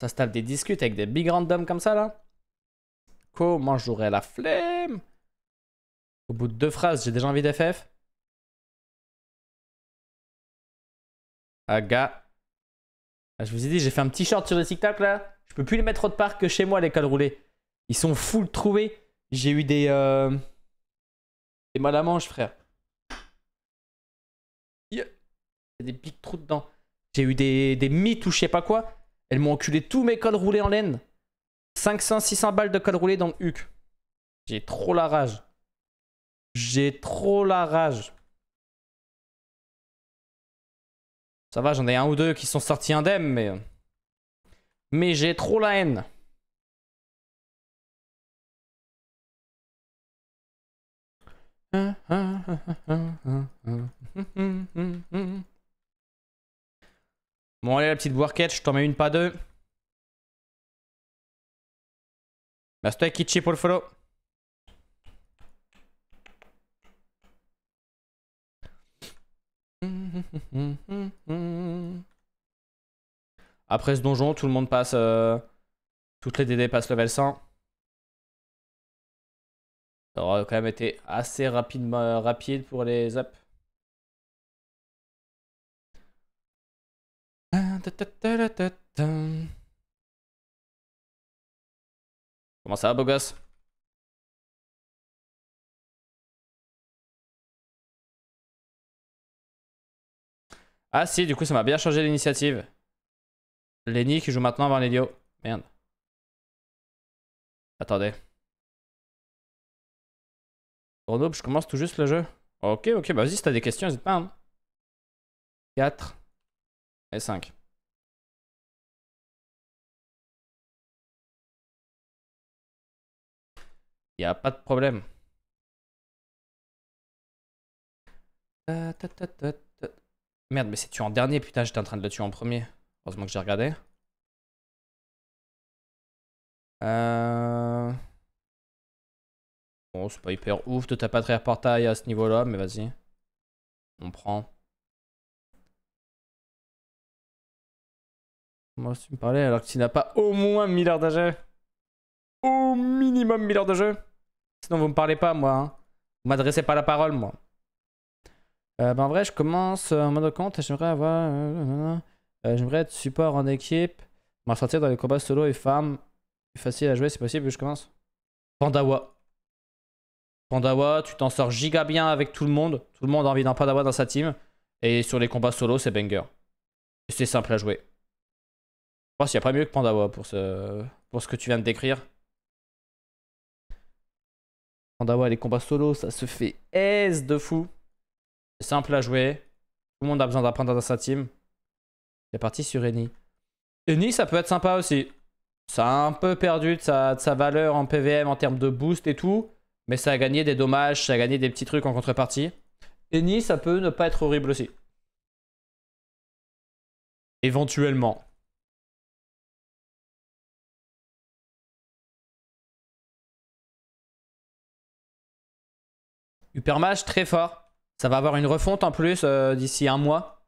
Ça se tape des discutes avec des big random comme ça là Comment j'aurais la flemme Au bout de deux phrases, j'ai déjà envie d'FF. Ah gars. je vous ai dit, j'ai fait un petit short sur le TikTok là. Je peux plus les mettre autre part que chez moi, les cols roulés. Ils sont full trouvés. J'ai eu des. Euh, des mal à manche, frère. des big trous dedans. J'ai eu des, des mythes ou je sais pas quoi. Elles m'ont enculé tous mes cols roulés en laine. 500, 600 balles de cols roulés dans le HUC. J'ai trop la rage. J'ai trop la rage. Ça va, j'en ai un ou deux qui sont sortis indemnes, mais. Mais j'ai trop la haine. Bon, allez, la petite workette, je t'en mets une, pas deux. Merci bah, toi, Kitchi, pour le follow. Après ce donjon, tout le monde passe. Euh, toutes les DD passent level 100. Ça aurait quand même été assez rapide, euh, rapide pour les up. Comment ça va, beau gosse Ah si, du coup, ça m'a bien changé l'initiative. Lenny qui joue maintenant avant Lelio. Merde. Attendez. Grenoble, je commence tout juste le jeu. Ok, ok, bah vas-y, si t'as des questions, n'hésite pas. 4 hein. et 5. Il a pas de problème. Merde, mais c'est tué en dernier, putain, j'étais en train de le tuer en premier. Heureusement que j'ai regardé. Euh... Bon, oh, c'est pas hyper ouf de taper à portail à ce niveau-là, mais vas-y. On prend. Moi, tu me parlais alors que tu n'as pas au moins 1000 heures d'âge au minimum 1000 heures de jeu. Sinon, vous me parlez pas, moi. Hein. m'adressez pas la parole, moi. Euh, ben en vrai, je commence euh, en mode compte et j'aimerais avoir. Euh, j'aimerais être support en équipe. M'en sortir dans les combats solo et farm Facile à jouer, c'est possible je commence. Pandawa. Pandawa, tu t'en sors giga bien avec tout le monde. Tout le monde a envie d'un Pandawa dans sa team. Et sur les combats solo, c'est banger. C'est simple à jouer. Je pense qu'il n'y a pas mieux que Pandawa pour ce, pour ce que tu viens de décrire. Pandawa, les combats solo, ça se fait aise de fou. C'est simple à jouer. Tout le monde a besoin d'apprendre dans sa team. C'est parti sur Eni. Eni, ça peut être sympa aussi. Ça a un peu perdu de sa, de sa, valeur en PVM en termes de boost et tout. Mais ça a gagné des dommages, ça a gagné des petits trucs en contrepartie. Eni, ça peut ne pas être horrible aussi. Éventuellement. Upermage, très fort. Ça va avoir une refonte en plus euh, d'ici un mois.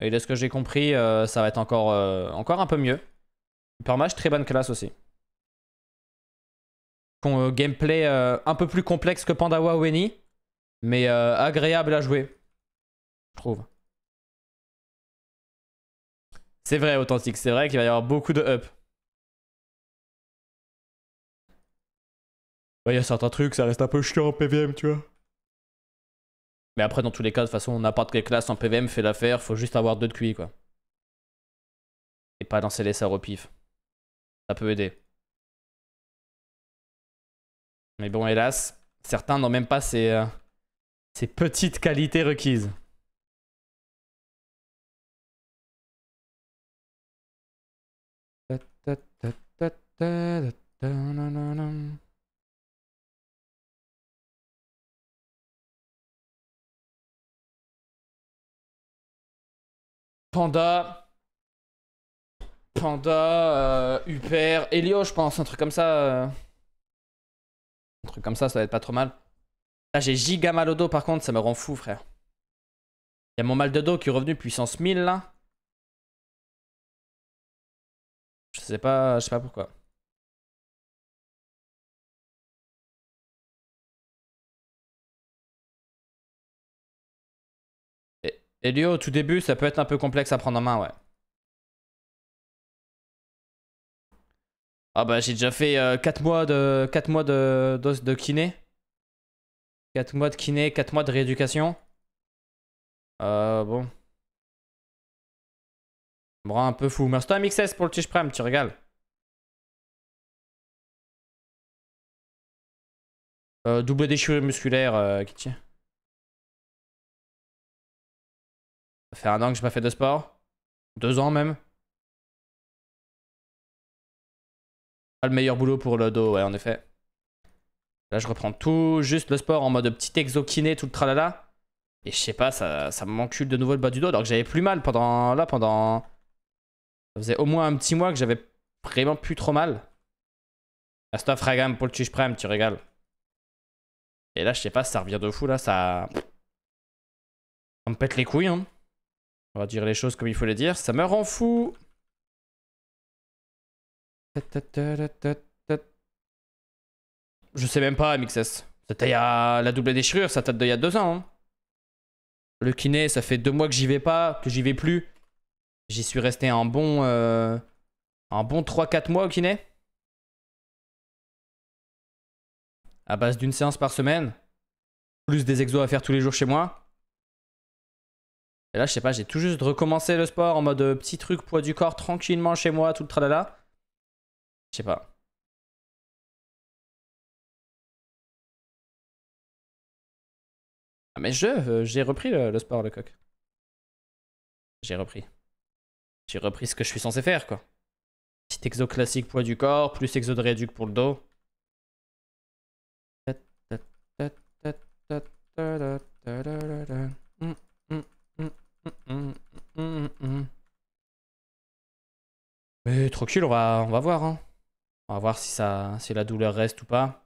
Et de ce que j'ai compris, euh, ça va être encore, euh, encore un peu mieux. Upermage, très bonne classe aussi. gameplay un peu plus complexe que Pandawa ou mais agréable à jouer, je trouve. C'est vrai, authentique, c'est vrai qu'il va y avoir beaucoup de up. il y a certains trucs, ça reste un peu chiant en PVM, tu vois. Mais après, dans tous les cas, de toute façon, n'importe quelle classe en PVM fait l'affaire, faut juste avoir deux de QI, quoi. Et pas lancer les sorts au pif. Ça peut aider. Mais bon, hélas, certains n'ont même pas ces, euh, ces petites qualités requises. Panda. Panda, Uper, euh, Elio, je pense, un truc comme ça. Euh. Un truc comme ça, ça va être pas trop mal. Là, ah, j'ai giga mal au dos, par contre, ça me rend fou, frère. Il y a mon mal de dos qui est revenu puissance 1000, là. Je sais pas, je sais pas pourquoi. Et lieux au tout début, ça peut être un peu complexe à prendre en main, ouais. Ah bah j'ai déjà fait 4 euh, mois de 4 mois de, de, de kiné. 4 mois de kiné, 4 mois de rééducation. Euh, bon. Bras un peu fou. Merci à un pour le tige Prime, tu régales. Euh, double déchirure musculaire, euh, tient. fait un an que je n'ai pas fait de sport. Deux ans même. Pas le meilleur boulot pour le dos, ouais, en effet. Là, je reprends tout, juste le sport en mode petit exokiné, tout le tralala. Et je sais pas, ça, ça m'encule de nouveau le bas du dos, alors que j'avais plus mal pendant. Là, pendant. Ça faisait au moins un petit mois que j'avais vraiment plus trop mal. La ah, stuff ragam pour le prime, tu régales. Et là, je sais pas, ça revient de fou, là, ça. Ça me pète les couilles, hein. On va dire les choses comme il faut les dire. Ça me rend fou. Je sais même pas, MXS. C'était il la double déchirure, ça date d'il y a deux ans. Hein. Le kiné, ça fait deux mois que j'y vais pas, que j'y vais plus. J'y suis resté un bon, euh, un bon 3-4 mois au kiné. À base d'une séance par semaine. Plus des exos à faire tous les jours chez moi. Et là, je sais pas, j'ai tout juste recommencé le sport en mode petit truc, poids du corps, tranquillement chez moi, tout le tralala. Je sais pas. Ah mais je, j'ai repris le, sport, le coq. J'ai repris. J'ai repris ce que je suis censé faire, quoi. Petit exo classique poids du corps, plus exo de réduc pour le dos. Mm Mais tranquille, on va, on va voir. Hein. On va voir si, ça, si la douleur reste ou pas.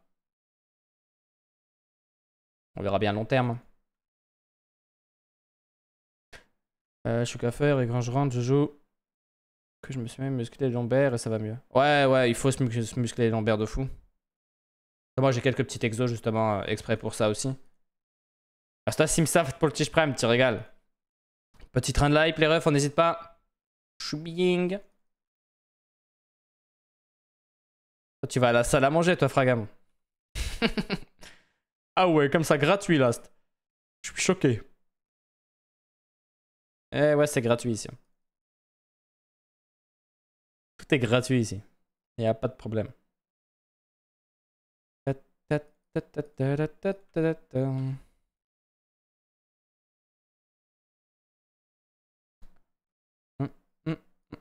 On verra bien à long terme. Euh, je suis faire et quand je rentre, je joue que je me suis même musclé les lombaires et ça va mieux. Ouais, ouais, il faut se, muscler les lombaires de fou. Moi, j'ai quelques petits exos justement euh, exprès pour ça aussi. C'est toi, pour le Prime, tu régales. Petit train de live, les refs, on n'hésite pas. Toi, Tu vas à la salle à manger, toi, Fragam. ah ouais, comme ça, gratuit, là. Je suis choqué. Eh ouais, c'est gratuit ici. Tout est gratuit ici. Il n'y a pas de problème.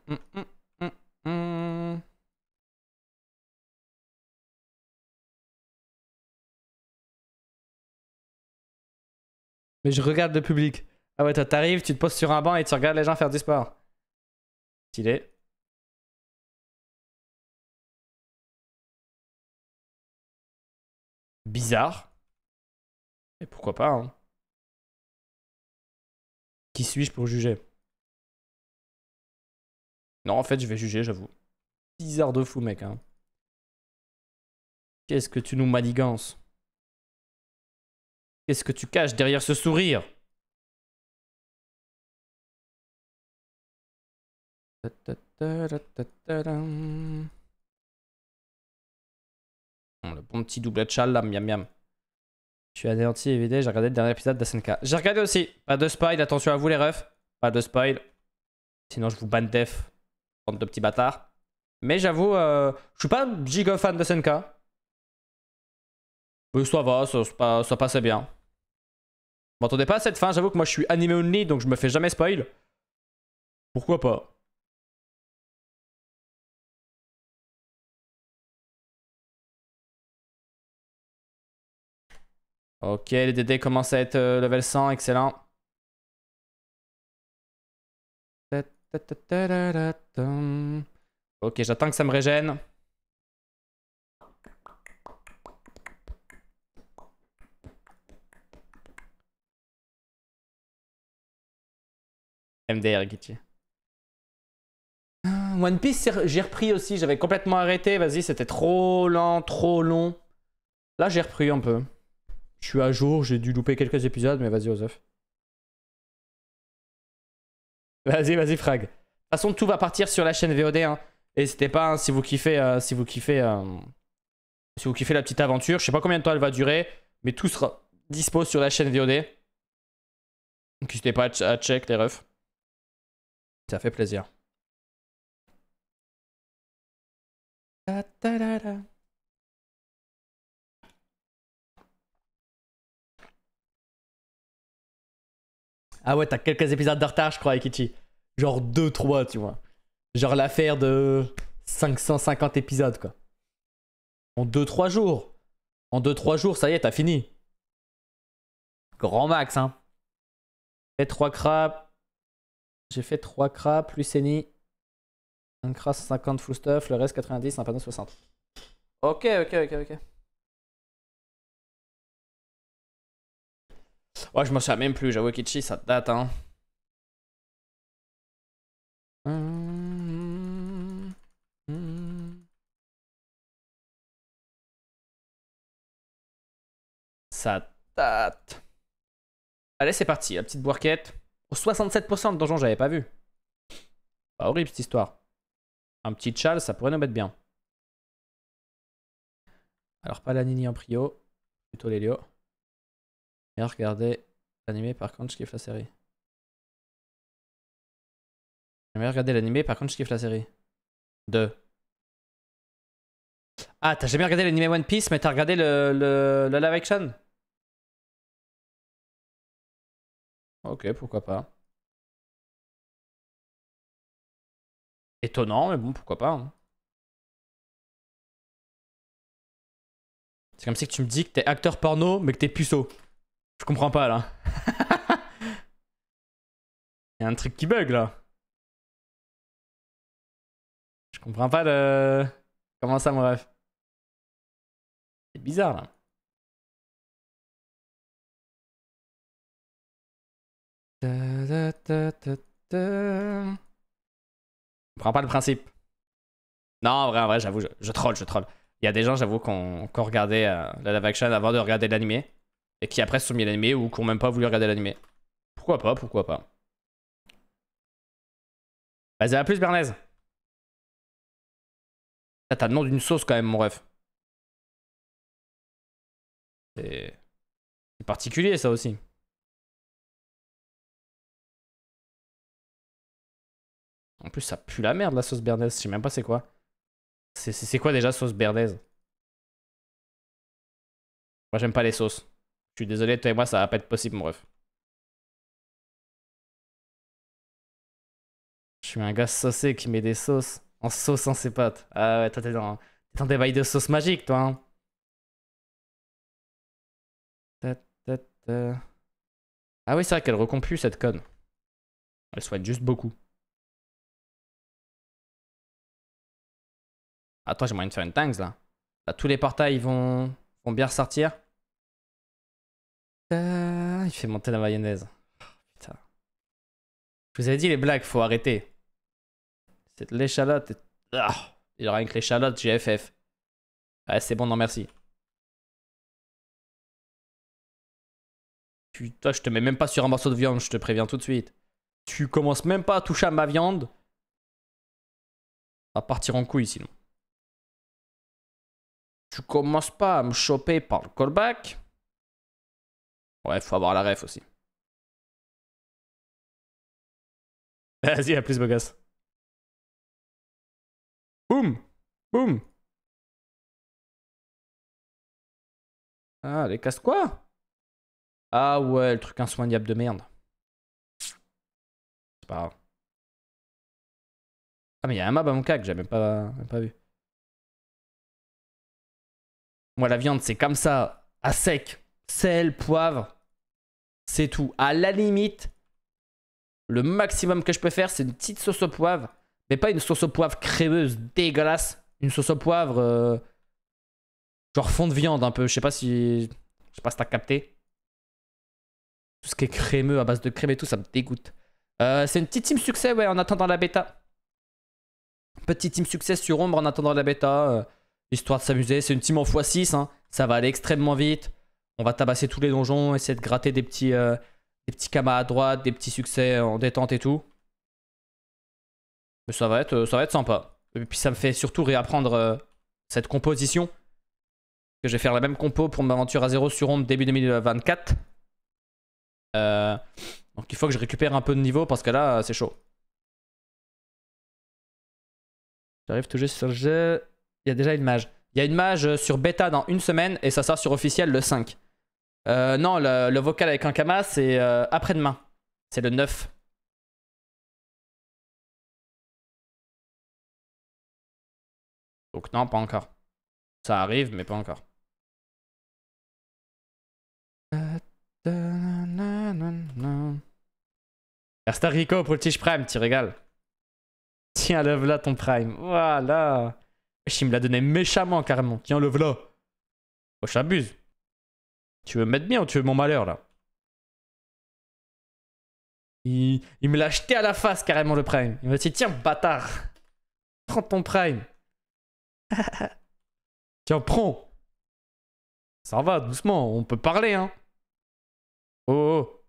Mais je regarde le public. Ah ouais, toi, t'arrives, tu te poses sur un banc et tu regardes les gens faire du sport. Stylé. Bizarre. Et pourquoi pas, hein. Qui suis-je pour juger non, en fait, je vais juger, j'avoue. Bizarre de fou, mec. Hein. Qu'est-ce que tu nous maligances Qu'est-ce que tu caches derrière ce sourire Le bon petit double de chal là, miam miam. Je suis anéanti, évidemment, j'ai regardé le dernier épisode d'Asenka. J'ai regardé aussi. Pas de spoil, attention à vous les refs. Pas de spoil. Sinon je vous banne def de petits bâtards. Mais j'avoue, euh, je suis pas giga fan de Senka Mais ça va, ça, ça, passait bien. Vous m'entendez pas cette fin, j'avoue que moi je suis animé only, donc je me fais jamais spoil. Pourquoi pas Ok, les DD commencent à être euh, level 100, excellent. Ok, j'attends que ça me régène. MDR Guitier. Ah, One Piece, j'ai repris aussi. J'avais complètement arrêté. Vas-y, c'était trop lent, trop long. Là, j'ai repris un peu. Je suis à jour, j'ai dû louper quelques épisodes, mais vas-y, Osef. Vas-y, vas-y, frag. De toute façon, tout va partir sur la chaîne VOD. Hein. N'hésitez pas, hein, si vous kiffez, euh, si vous kiffez, euh, si vous kiffez la petite aventure. Je sais pas combien de temps elle va durer, mais tout sera dispo sur la chaîne VOD. Donc n'hésitez pas à, check les refs. Ça fait plaisir. Ah ouais, t'as quelques épisodes de retard, je crois, Ikichi. Genre 2-3, tu vois. Genre l'affaire de 550 épisodes, quoi. En 2-3 jours. En 2-3 jours, ça y est, t'as fini. Grand max, hein. J'ai fait 3 craps. J'ai fait 3 craps, plus eni. 1 cras, 50 full stuff, le reste 90, un panneau 60. Ok, ok, ok, ok. Ouais, je m'en souviens même plus, j'avoue Kichi, ça date, hein. Ça date. Allez, c'est parti, la petite bourquette. 67% de donjon j'avais pas vu. Pas horrible cette histoire. Un petit châle ça pourrait nous mettre bien. Alors, pas la Nini en prio, plutôt l'Elio. Et regardez L'animé, par contre, je kiffe la série. J'aimerais regarder l'animé, par contre, je kiffe la série. Deux. Ah, t'as jamais regardé l'animé One Piece, mais t'as regardé le, live action Ok, pourquoi pas. Étonnant, mais bon, pourquoi pas. Hein. C'est comme si tu me dis que t'es acteur porno, mais que t'es puceau. Je comprends pas là. Il y a un truc qui bug là. Je comprends pas de... Comment ça, mon ref C'est bizarre là. comprends pas le principe. Non, en vrai, en vrai, j'avoue, je, troll, je troll. Il y a des gens, j'avoue, qu'on ont regardait la euh, live action avant de regarder l'animé et qui après se sont mis à l'animé ou qui n'ont même pas voulu regarder l'animé. Pourquoi pas, pourquoi pas. Vas-y, à plus, Bernaise. Ah, t'as le nom d'une sauce quand même, mon ref. C'est particulier, ça aussi. En plus, ça pue la merde, la sauce bernaise. Je sais même pas c'est quoi. C'est quoi déjà, sauce bernaise Moi, j'aime pas les sauces. Je suis désolé, toi et moi, ça va pas être possible, mon ref. Je suis un gars saucé qui met des sauces en sauçant ses potes. Ah ouais, toi, t'es dans, des bails de sauce magique, toi. Hein Ah oui, c'est vrai qu'elle recompue, cette conne. Elle souhaite juste beaucoup. Attends, toi j'aimerais faire une tanks là. tous les portails vont, vont bien ressortir. Euh, il fait monter la mayonnaise. Oh, je vous avais dit les blagues, faut arrêter. Cette l'échalote. Ah, il y aura rien que l'échalote, GFF. Ouais c'est bon, non merci. Putain, je te mets même pas sur un morceau de viande, je te préviens tout de suite. Tu commences même pas à toucher à ma viande. va partir en couille sinon. Tu commences pas à me choper par le callback. Ouais, faut avoir la ref aussi. Vas-y, à plus, bagasse Boum Boum Ah, les casse quoi Ah ouais, le truc insoignable de merde. C'est pas grave. Ah mais il y a un map à mon cas que j'avais pas vu. Moi, la viande, c'est comme ça, à sec. Sel, poivre. C'est tout. À la limite, le maximum que je peux faire, c'est une petite sauce au poivre. Mais pas une sauce au poivre crémeuse, dégueulasse. Une sauce au poivre. Euh, genre fond de viande un peu. Je sais pas si. Je sais pas si t'as capté. Tout ce qui est crémeux à base de crème et tout, ça me dégoûte. Euh, c'est une petite team succès, ouais, en attendant la bêta. Petite team succès sur ombre en attendant la bêta. Euh, histoire de s'amuser. C'est une team en x6, hein. Ça va aller extrêmement vite. On va tabasser tous les donjons, essayer de gratter des petits, euh, des petits kamas à droite, des petits succès en détente et tout. Mais ça va être, euh, ça va être sympa. Et puis ça me fait surtout réapprendre euh, cette composition. Que je vais faire la même compo pour aventure à zéro sur Ronde début 2024. donc il faut que je récupère un peu de niveau parce que là, c'est chaud. J'arrive tout juste sur le jeu. Il y a déjà une mage. Il y a une mage sur bêta dans une semaine et ça sort sur officiel le 5. Euh, non, le, vocal avec un Ankama, c'est euh, après-demain. C'est le 9. Donc non, pas encore. Ça arrive, mais pas encore. Merci Rico pour le tige Prime, tu régales. Tiens, lève la ton Prime. Voilà. Il me l'a donné méchamment, carrément. Tiens, lève la Oh, j'abuse. Tu veux me mettre bien ou tu veux mon malheur là il, me l'a jeté à la face carrément le prime. Il m'a dit tiens bâtard, prends ton prime. tiens prends. Ça va doucement, on peut parler hein. Oh. oh.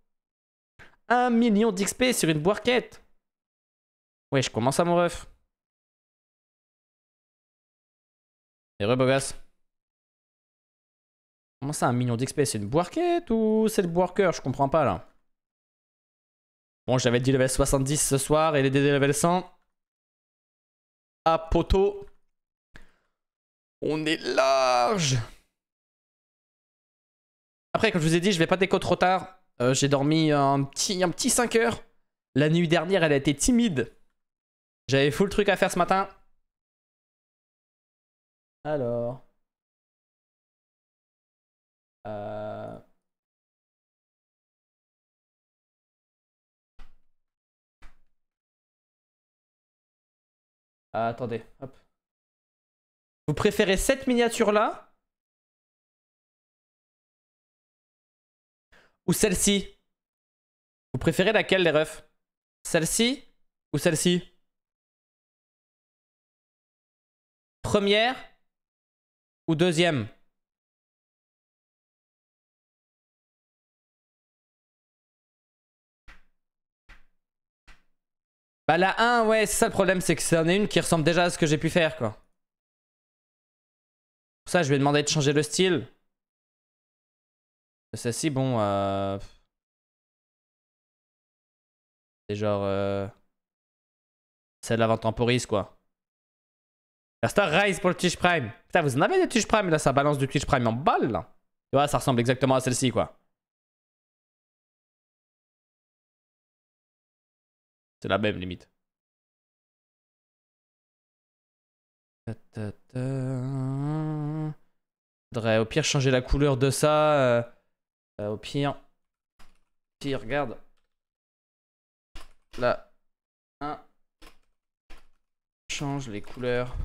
oh. Un million d'XP sur une quête. Ouais, je commence à mon ref. Et vrai beau Comment ça, un million d'XP C'est une boarquette ou c'est le Je comprends pas là. Bon, j'avais dit level 70 ce soir et les DD level 100. À ah, poteau. On est large. Après, comme je vous ai dit, je vais pas déco trop tard. Euh, j'ai dormi un petit, un petit 5 heures. La nuit dernière, elle a été timide. J'avais full truc à faire ce matin. Alors. Euh, euh, attendez, Vous préférez cette miniature-là Ou celle-ci Vous préférez laquelle, les refs Celle-ci ou celle-ci Première ou deuxième Bah la 1, ouais, c'est ça le problème, c'est que c'est est une qui ressemble déjà à ce que j'ai pu faire, quoi. Pour ça, je lui ai demandé de changer le style. Celle-ci, bon... Euh... C'est genre... Euh, celle vente temporise, quoi. Star Rise pour le Twitch Prime. Putain, vous en avez des Twitch Prime, là, ça balance du Twitch Prime en balle, là. Tu vois, ça ressemble exactement à celle-ci, quoi. C'est la même limite. Faudrait au pire changer la couleur de ça. Euh, euh, au pire. Si, pire, regarde. Là. Change les couleurs.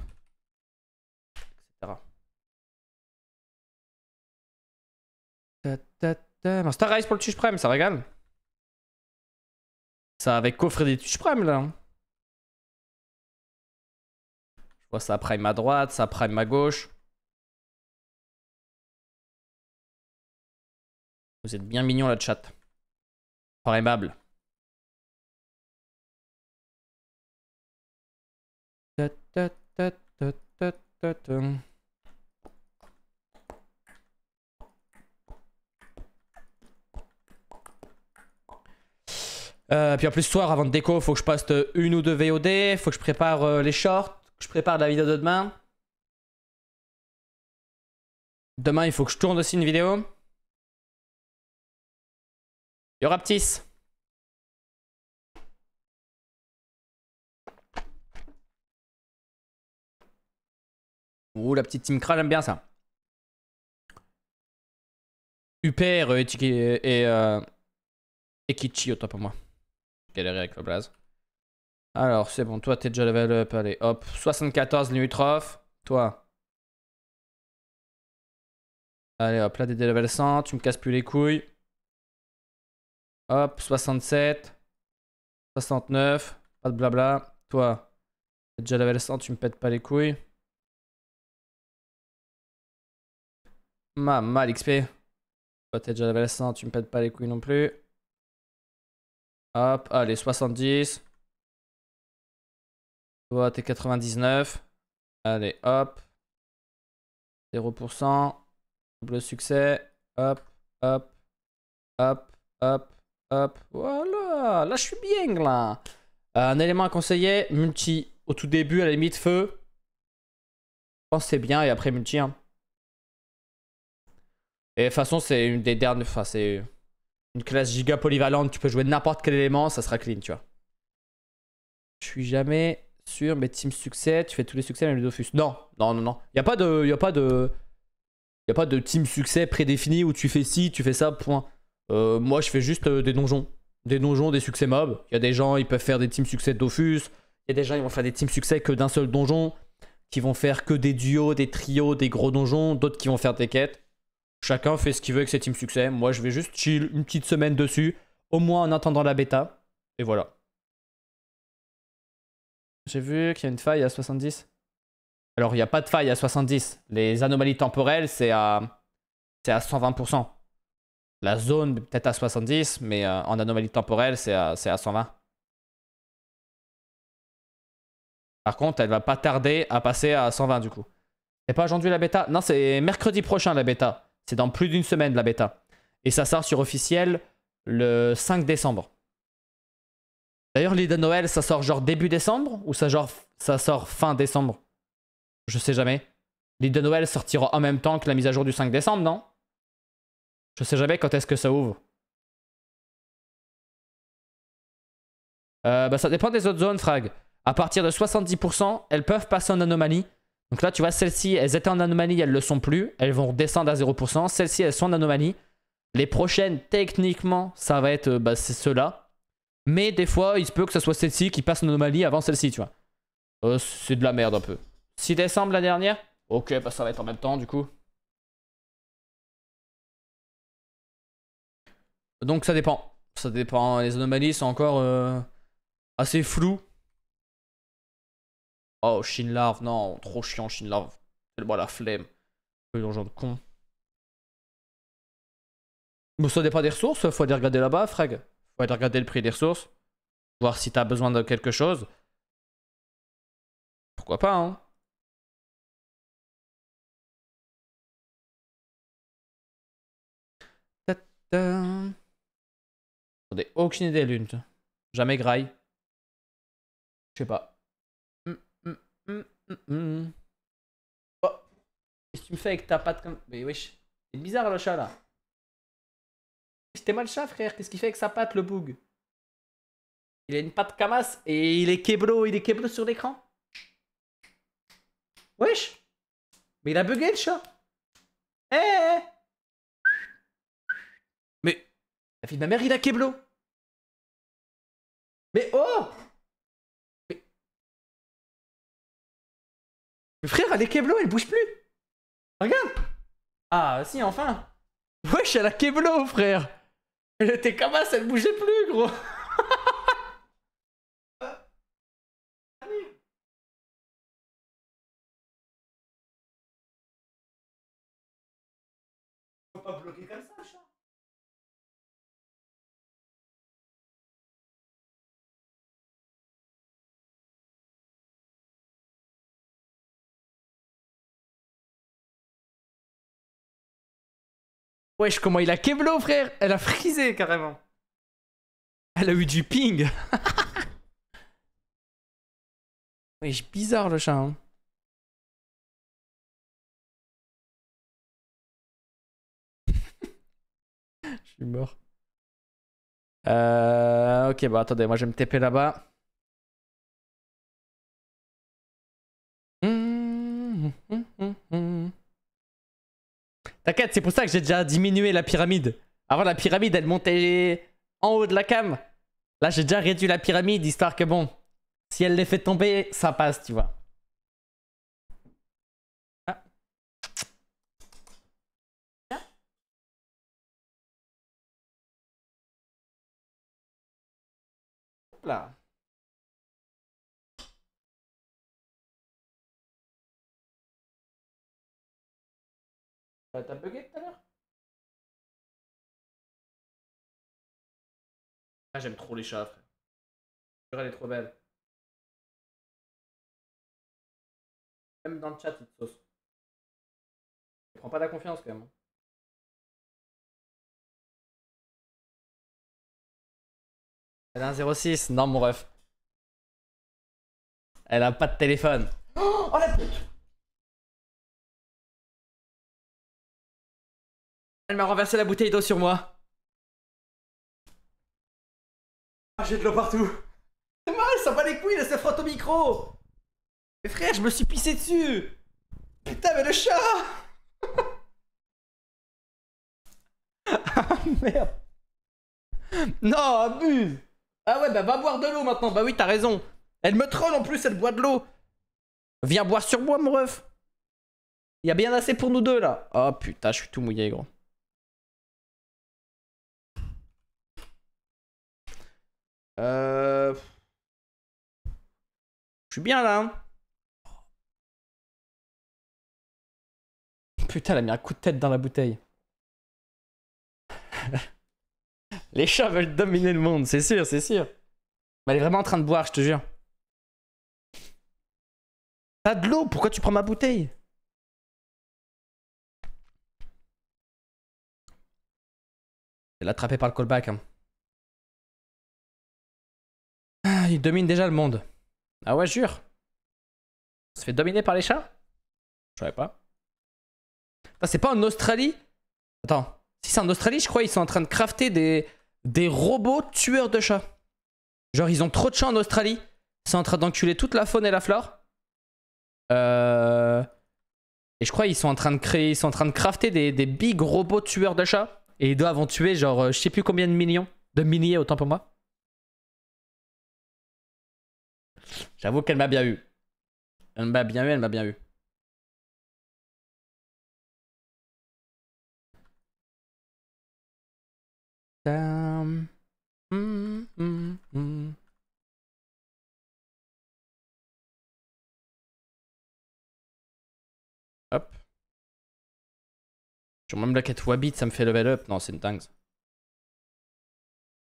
Etc. Star pour le suprême, Prime, ça régale. Ça avec coffre des touches Prime là. Hein. Je vois ça prime à droite, ça prime à gauche. Vous êtes bien mignon la chat. pas aimable. Euh, puis en plus, soir, avant de déco, faut que je poste euh, une ou deux VOD, faut que je prépare euh, les shorts, que je prépare la vidéo de demain. Demain, il faut que je tourne aussi une vidéo. Y'aura Ouh, la petite Team Kra, j'aime bien ça. UPR et, et, au top pour moi galérer avec le blaze. Alors, c'est bon, toi, t'es déjà level up. Allez, hop. 74 Neutroph. Toi. Allez, hop, là, t'es level 100. Tu me casses plus les couilles. Hop, 67. 69. Pas de blabla. Toi, t'es déjà level 100. Tu me pètes pas les couilles. Ma mal XP. Toi, t'es déjà level 100. Tu me pètes pas les couilles non plus. Hop, allez, 70. Toi, t'es 99. Allez, hop. 0%. Double succès. Hop, hop, hop, hop, hop. Voilà, là, je suis bien, là. Euh, un élément à conseiller, multi. Au tout début, à la limite, feu. Je pense c'est bien, et après, multi. Hein. Et de toute façon, c'est une des dernières... Enfin, c'est une classe giga polyvalente, tu peux jouer n'importe quel élément, ça sera clean, tu vois. Je suis jamais sûr, mais team succès, tu fais tous les succès, même les Dofus. Non, non, non, non. Il n'y a pas de... Y a pas de... Y a pas de team succès prédéfini où tu fais ci, tu fais ça, point. Euh, moi, je fais juste euh, des donjons. Des donjons, des succès mobs. Il y a des gens, ils peuvent faire des teams succès Dofus. Il y a des gens, ils vont faire des teams succès que d'un seul donjon. Qui vont faire que des duos, des trios, des gros donjons. D'autres qui vont faire des quêtes. Chacun fait ce qu'il veut avec ses team succès. Moi, je vais juste chill une petite semaine dessus, au moins en attendant la bêta. Et voilà. J'ai vu qu'il y a une faille à 70. Alors, il n'y a pas de faille à 70. Les anomalies temporelles, c'est à, c'est à 120%. La zone, peut-être à 70, mais euh, en anomalie temporelle, c'est à, c'est à 120. Par contre, elle va pas tarder à passer à 120 du coup. C'est pas aujourd'hui la bêta Non, c'est mercredi prochain la bêta. C'est dans plus d'une semaine la bêta. Et ça sort sur officiel le 5 décembre. D'ailleurs, l'île de Noël, ça sort genre début décembre ou ça, sort fin décembre Je sais jamais. L'idée de Noël sortira en même temps que la mise à jour du 5 décembre, non Je sais jamais quand est-ce que ça ouvre. Euh, bah ça dépend des autres zones, Frag. À partir de 70%, elles peuvent passer en anomalie donc là, tu vois, celles-ci, elles étaient en anomalie, elles le sont plus. Elles vont redescendre à 0%. Celles-ci, elles sont en anomalie. Les prochaines, techniquement, ça va être euh, bah, ceux-là. Mais des fois, il se peut que ce soit celles ci qui passent en anomalie avant celles ci tu vois. Euh, c'est de la merde un peu. 6 décembre, la dernière Ok, bah ça va être en même temps, du coup. Donc ça dépend. Ça dépend. Les anomalies sont encore euh, assez floues. Oh, chine-larve, non, trop chiant, Fais-le Tellement la flemme. peu donjon de con. Mais ça pas des ressources, faut aller regarder là-bas, frag. Faut aller regarder le prix des ressources. Voir si t'as besoin de quelque chose. Pourquoi pas, hein. Attendez, aucune idée, Lune. Jamais graille. Je sais pas. Qu'est-ce oh. que tu me fais avec ta patte comme. Mais wesh, c'est bizarre le chat là. C'était mal le chat, frère. Qu'est-ce qu'il fait avec sa patte, le boug Il a une patte camasse et il est keblo, il est keblo sur l'écran. Wesh Mais il a bugué le chat Eh, eh, eh. Mais. La fille de ma mère, il a keblo Mais oh Mais frère, elle est Keblo, elle bouge plus. Regarde. Ah, si, enfin. Wesh, elle a Keblo, frère. Elle était comme ça, elle bougeait plus, gros. pas bloquer comme ça, chat. Wesh, comment il a Keblo, frère Elle a frisé, carrément. Elle a eu du ping. Wesh, bizarre, le chat. Hein. Je suis mort. Euh, ok, bah attendez, moi je vais me TP là-bas. Hum, hum, hum, T'inquiète, c'est pour ça que j'ai déjà diminué la pyramide. Avant, la pyramide, elle montait en haut de la cam. Là, j'ai déjà réduit la pyramide, histoire que bon, si elle les fait tomber, ça passe, tu vois. Ah. Là. T'as bugué tout à l'heure Ah, j'aime trop les chats, frère. Elle est trop belle. Même dans le chat, cette sauce. Je prends pas la confiance quand même. Hein. Elle a un 06, non mon ref. Elle a pas de téléphone. oh la pute Elle m'a renversé la bouteille d'eau sur moi. Ah, j'ai de l'eau partout. C'est mal, ça va les couilles, elle se frotte au micro. Mais frère, je me suis pissé dessus. Putain, mais le chat Ah merde. Non, abuse. Ah ouais, bah va boire de l'eau maintenant. Bah oui, t'as raison. Elle me troll en plus, elle boit de l'eau. Viens boire sur moi, mon ref. Il y a bien assez pour nous deux là. Oh putain, je suis tout mouillé, gros. Euh... Je suis bien là. Hein. Putain, elle a mis un coup de tête dans la bouteille. Les chats veulent dominer le monde, c'est sûr, c'est sûr. Mais elle est vraiment en train de boire, je te jure. Pas de l'eau, pourquoi tu prends ma bouteille Elle attrapée par le callback. Hein. il domine déjà le monde. Ah ouais, jure On se fait dominer par les chats Je savais pas. c'est pas en Australie Attends, si c'est en Australie, je crois ils sont en train de crafter des, des robots tueurs de chats. Genre, ils ont trop de chats en Australie. Ils sont en train d'enculer toute la faune et la flore. Euh, et je crois ils sont en train de créer, ils sont en train de crafter des, des big robots tueurs de chats. Et ils doivent en tuer genre, euh, je sais plus combien de millions, de milliers autant pour moi. J'avoue qu'elle m'a bien eu. Elle m'a bien eu, elle m'a bien eu. Hop. Sur même la quête Wabbit, ça me fait level up. Non, c'est une dingue.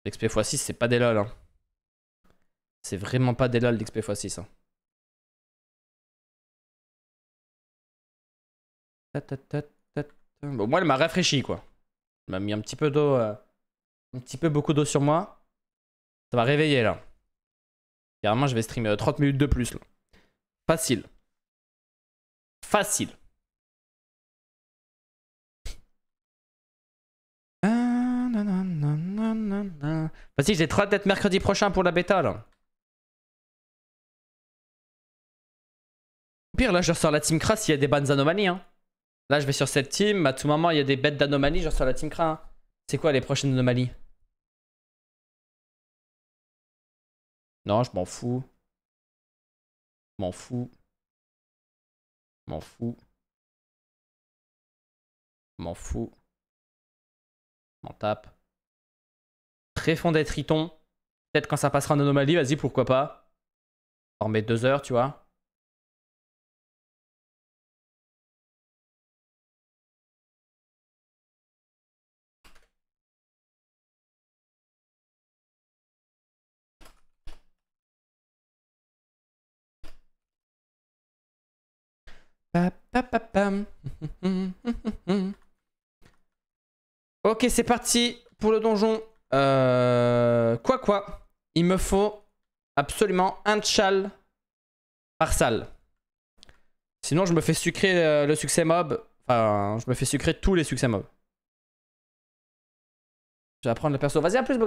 XP x6, c'est pas des lol. Hein. C'est vraiment pas des lol d'XP x6. Hein. Bon, moi, elle m'a rafraîchi, quoi. Elle m'a mis un petit peu d'eau, euh, un petit peu beaucoup d'eau sur moi. Ça m'a réveillé, là. Carrément, je vais streamer 30 euh, minutes de plus, là. Facile. Facile. Facile, j'ai trois d'être mercredi prochain pour la bêta, là. Pire, là, je ressors la team crasse, Il y a des bonnes anomalies. Hein. Là, je vais sur cette team. À tout moment, il y a des bêtes d'anomalies. Je ressors la team Kra. Hein. C'est quoi les prochaines anomalies Non, je m'en fous. Je M'en fous. Je M'en fous. Je M'en fous. M'en tape. Très des Triton Peut-être quand ça passera en anomalie, vas-y, pourquoi pas. Former deux heures, tu vois. Ok, c'est parti pour le donjon. Euh, quoi quoi Il me faut absolument un chal par salle. Sinon, je me fais sucrer euh, le succès mob. Enfin, je me fais sucrer tous les succès mob. Je vais apprendre le perso. Vas-y, à plus, beau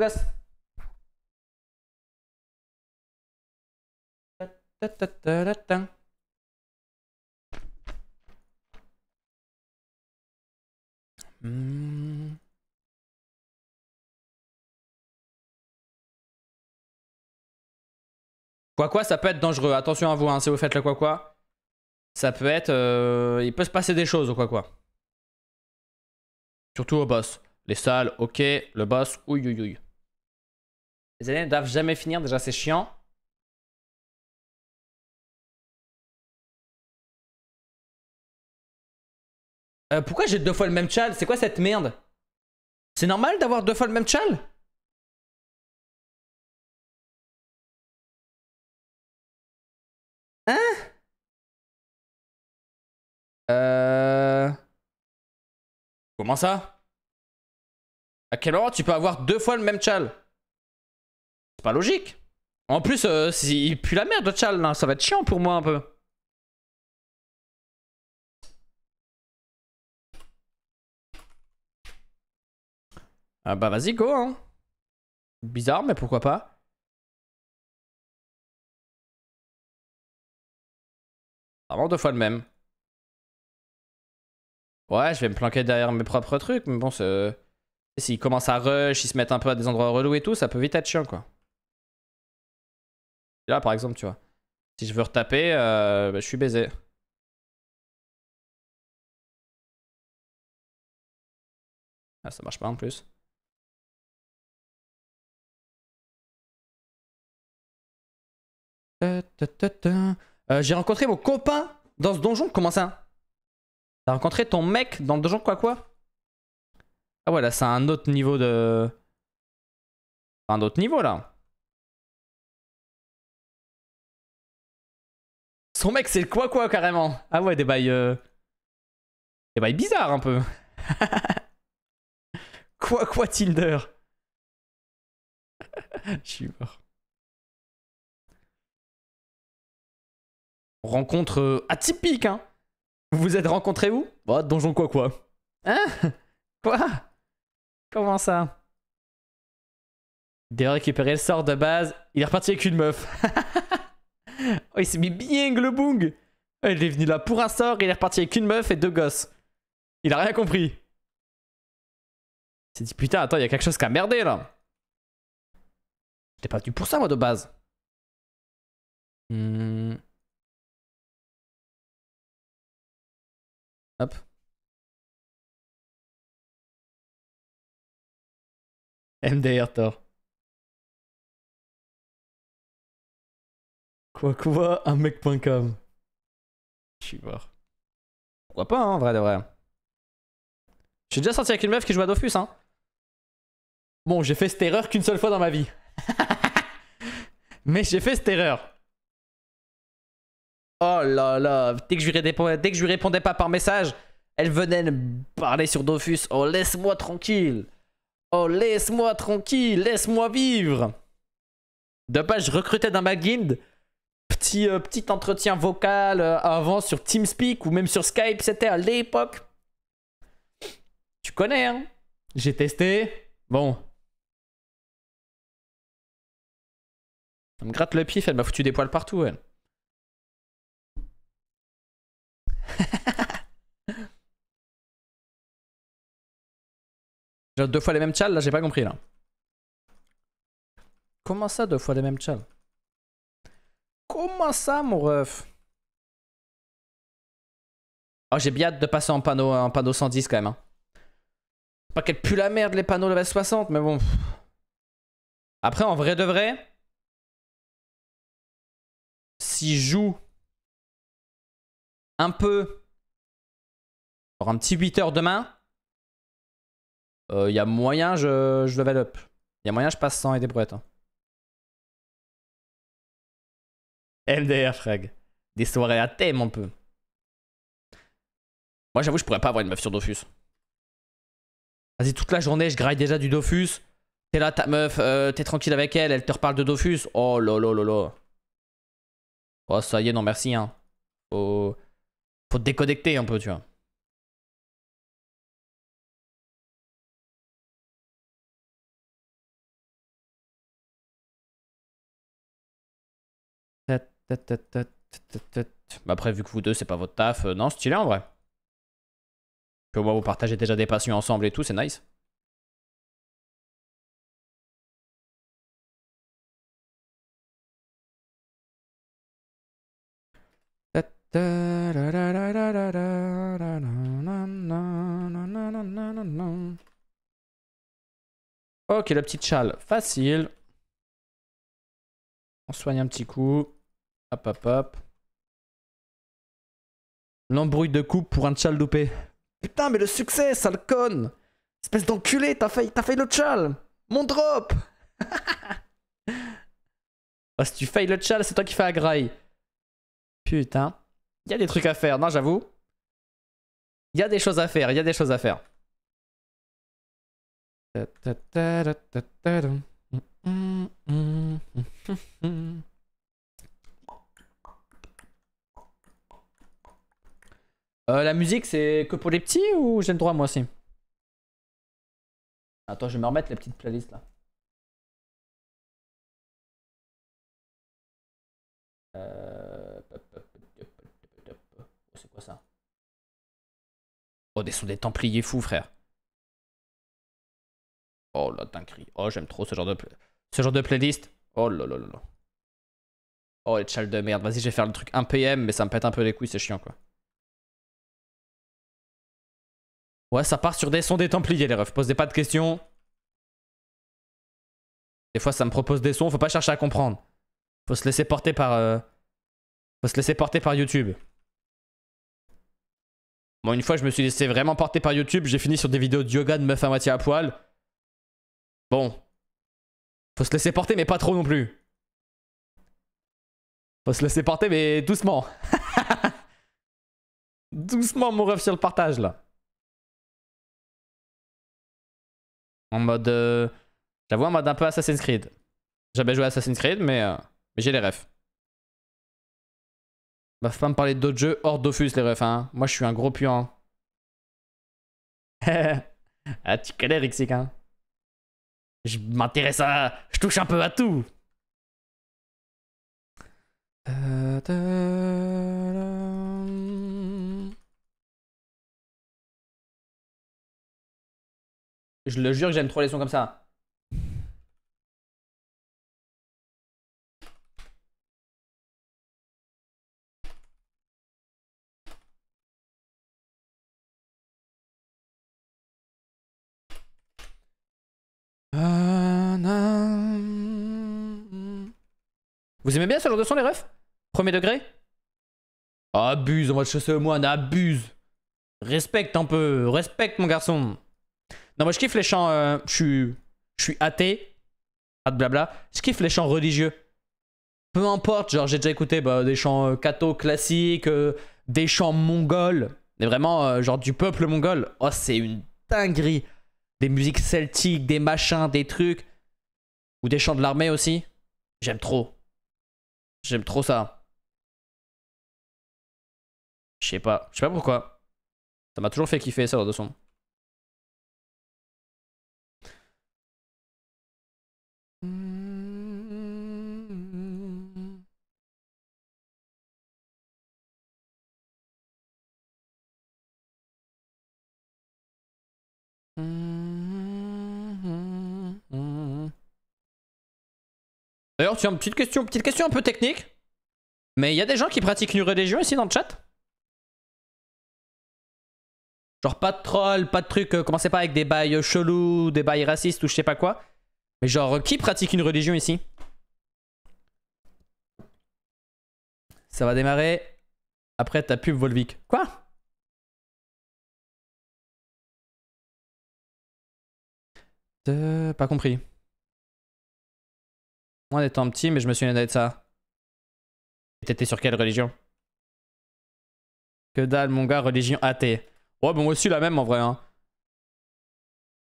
Quoi hmm. quoi, ça peut être dangereux. Attention à vous, hein, si vous faites le quoi quoi, ça peut être... Euh, il peut se passer des choses au quoi quoi. Surtout au boss. Les salles, ok. Le boss, ouille ouille Les aliens ne doivent jamais finir, déjà c'est chiant. Euh, pourquoi j'ai deux fois le même chal C'est quoi cette merde C'est normal d'avoir deux fois le même chal Hein Euh... Comment ça À quel heure tu peux avoir deux fois le même chal C'est pas logique. En plus, euh, il pue la merde le chal, ça va être chiant pour moi un peu. Ah bah vas-y, go, hein. Bizarre, mais pourquoi pas. Vraiment deux fois le même. Ouais, je vais me planquer derrière mes propres trucs, mais bon, s'ils commencent à rush, ils se mettent un peu à des endroits relous et tout, ça peut vite être chiant, quoi. là, par exemple, tu vois. Si je veux retaper, euh, bah, je suis baisé. Ah, ça marche pas en plus. Euh, j'ai rencontré mon copain dans ce donjon. Comment ça T'as rencontré ton mec dans le donjon quoi quoi Ah voilà, c'est un autre niveau de... Un autre niveau là. Son mec c'est le quoi quoi carrément. Ah ouais des bails... Euh, des bails bizarres un peu. quoi quoi tilder Je suis mort. rencontre euh, atypique, hein Vous vous êtes rencontrés où Bah, donjon quoi quoi. Hein Quoi Comment ça a récupérer le sort de base, il est reparti avec une meuf. oh, il s'est mis bien le Il est venu là pour un sort, il est reparti avec une meuf et deux gosses. Il a rien compris. Il s'est dit putain, attends, il y a quelque chose qui a merdé là. J'étais pas venu pour ça moi de base. Hum... Hop. MDR Thor. Quoi quoi, un mec.com. Je suis mort. Pourquoi pas, hein, en vrai de vrai. J'ai déjà sorti avec une meuf qui joue à Dofus, hein. Bon, j'ai fait cette erreur qu'une seule fois dans ma vie. Mais j'ai fait cette erreur. Oh là là, dès que je lui répondais, dès que je lui répondais pas par message, elle venait me parler sur Dofus. Oh laisse-moi tranquille. Oh laisse-moi tranquille, laisse-moi vivre. De base, je recrutais dans ma guild, Petit, euh, petit entretien vocal euh, avant sur TeamSpeak ou même sur Skype, c'était à l'époque. Tu connais, hein J'ai testé. Bon. Ça me gratte le pif, elle m'a foutu des poils partout, elle. deux fois les mêmes chals, là, j'ai pas compris, là. Comment ça, deux fois les mêmes chals Comment ça, mon ref Oh, j'ai bien hâte de passer en panneau, en panneau 110, quand même. Hein. Pas qu'elle pue la merde, les panneaux level 60, mais bon. Après, en vrai de vrai, si joue un peu. Pour un petit 8 heures demain, il euh, y a moyen je, je level up. Il y a moyen je passe sans et des hein. MDR frag. Des soirées à thème un peu. Moi j'avoue je pourrais pas avoir une meuf sur Dofus. Vas-y toute la journée je graille déjà du Dofus. T'es là ta meuf, euh, t'es tranquille avec elle, elle te reparle de Dofus. Oh lolo lolo. Oh ça y est non merci hein. Oh. Faut te déconnecter un peu, tu vois. Après, vu que vous deux, c'est pas votre taf. Euh, non, stylé en vrai. Au moins vous partagez déjà des passions ensemble et tout, c'est nice. Ok, la petite châle, facile. On soigne un petit coup. Hop, hop, hop. L'embrouille de coupe pour un châle dopé. Putain, mais le succès, sale conne Espèce d'enculé, t'as failli, t'as le châle Mon drop oh, Si tu failles le châle c'est toi qui fais la graille. Putain. Il y a des trucs à faire, non, j'avoue. Il y a des choses à faire, il y a des choses à faire. Euh, la musique, c'est que pour les petits ou j'ai le droit moi aussi Attends, je vais me remettre la petite playlist là. Oh, des sons des Templiers fous, frère. Oh la dinguerie. Oh, j'aime trop ce genre de, ce genre de playlist. Oh là là là là. Oh, les tchals de merde. Vas-y, je vais faire le truc 1 PM, mais ça me pète un peu les couilles, c'est chiant, quoi. Ouais, ça part sur des sons des Templiers, les refs. Posez pas de questions. Des fois, ça me propose des sons, faut pas chercher à comprendre. Faut se laisser porter par... Euh, faut se laisser porter par YouTube. Bon, une fois, je me suis laissé vraiment porter par YouTube. J'ai fini sur des vidéos de yoga de meuf à moitié à poil. Bon. Faut se laisser porter, mais pas trop non plus. Faut se laisser porter, mais doucement. doucement, mon ref, sur le partage, là. En mode... Euh, j'avoue, en mode un peu Assassin's Creed. J'avais joué à Assassin's Creed, mais, euh, mais j'ai les refs. Bah, faut pas me parler d'autres jeux hors Dofus, les refs. Hein. Moi, je suis un gros puant. Hein. ah, tu connais Rixic, hein. Je m'intéresse à. Je touche un peu à tout. Je le jure que j'aime trop les sons comme ça. Vous aimez bien ce genre de son, les refs Premier degré Abuse, on va chasser au moine, abuse. Respecte un peu, respecte mon garçon. Non, moi je kiffe les chants. Euh, je, suis, athée, suis ah, athée, blabla. Je kiffe les chants religieux. Peu importe, genre j'ai déjà écouté bah, des chants euh, classiques, euh, des chants mongols, mais vraiment euh, genre du peuple mongol. Oh, c'est une dinguerie. Des musiques celtiques, des machins, des trucs. Ou des chants de l'armée aussi. J'aime trop. J'aime trop ça. Je sais pas. Je sais pas pourquoi. Ça m'a toujours fait kiffer ça de son petite question, petite question un peu technique. Mais il y a des gens qui pratiquent une religion ici dans le chat Genre pas de troll, pas de trucs, euh, commencez pas avec des bails euh, chelous, des bails racistes ou je sais pas quoi. Mais genre, euh, qui pratique une religion ici Ça va démarrer après ta pub Volvic. Quoi Pas compris. Moi, étant petit, mais je me souviens de ça. Et t'étais sur quelle religion Que dalle, mon gars, religion athée. Ouais, bon, moi aussi la même en vrai. Hein.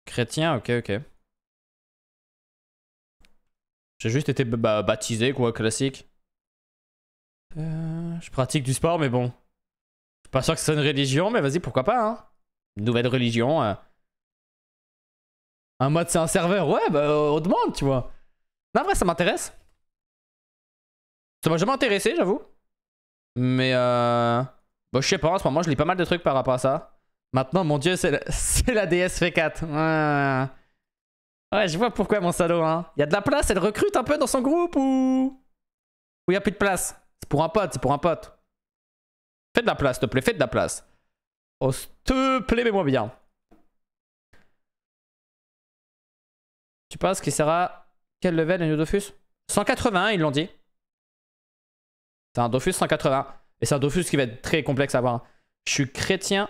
Chrétien, ok, ok. J'ai juste été bah, baptisé, quoi, classique. Euh, je pratique du sport, mais bon. Je suis pas sûr que ce soit une religion, mais vas-y, pourquoi pas, hein. nouvelle religion. Hein. Un mode, c'est un serveur. Ouais, bah, on demande, tu vois. Non, en vrai, ça m'intéresse. Ça m'a jamais intéressé, j'avoue. Mais euh... Bon, bah, je sais pas, en ce moment, je lis pas mal de trucs par rapport à ça. Maintenant, mon dieu, c'est la... la DS V4. Ouais. je vois pourquoi, mon salaud. Hein. Il y a de la place, elle recrute un peu dans son groupe ou... Ou il y a plus de place C'est pour un pote, c'est pour un pote. Fais de la place, s'il te plaît, fais de la place. Oh, s'il te plaît, mets-moi bien. Tu penses qu'il sera quel level est Dofus 181, ils l'ont dit. C'est un Dofus 180. Et c'est un Dofus qui va être très complexe à voir. Je suis chrétien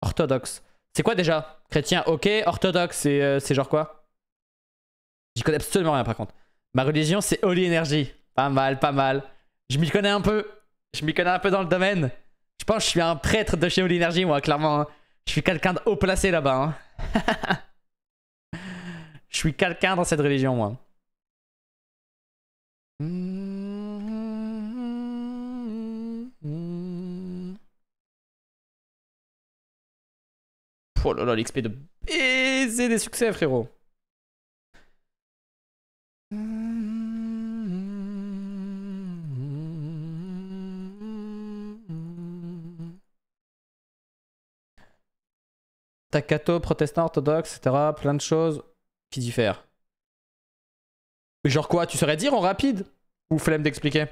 orthodoxe. C'est quoi déjà Chrétien, ok. Orthodoxe, euh, c'est genre quoi J'y connais absolument rien par contre. Ma religion, c'est Holy Energy. Pas mal, pas mal. Je m'y connais un peu. Je m'y connais un peu dans le domaine. Je pense que je suis un prêtre de chez Holy Energy, moi, clairement. Hein. Je suis quelqu'un de haut placé là-bas. Hein. je suis quelqu'un dans cette religion, moi. Oh là là, l'XP de baiser des succès, frérot. Takato, protestant, orthodoxe, etc. Plein de choses qui diffèrent. Mais genre quoi Tu saurais dire en rapide Ou flemme d'expliquer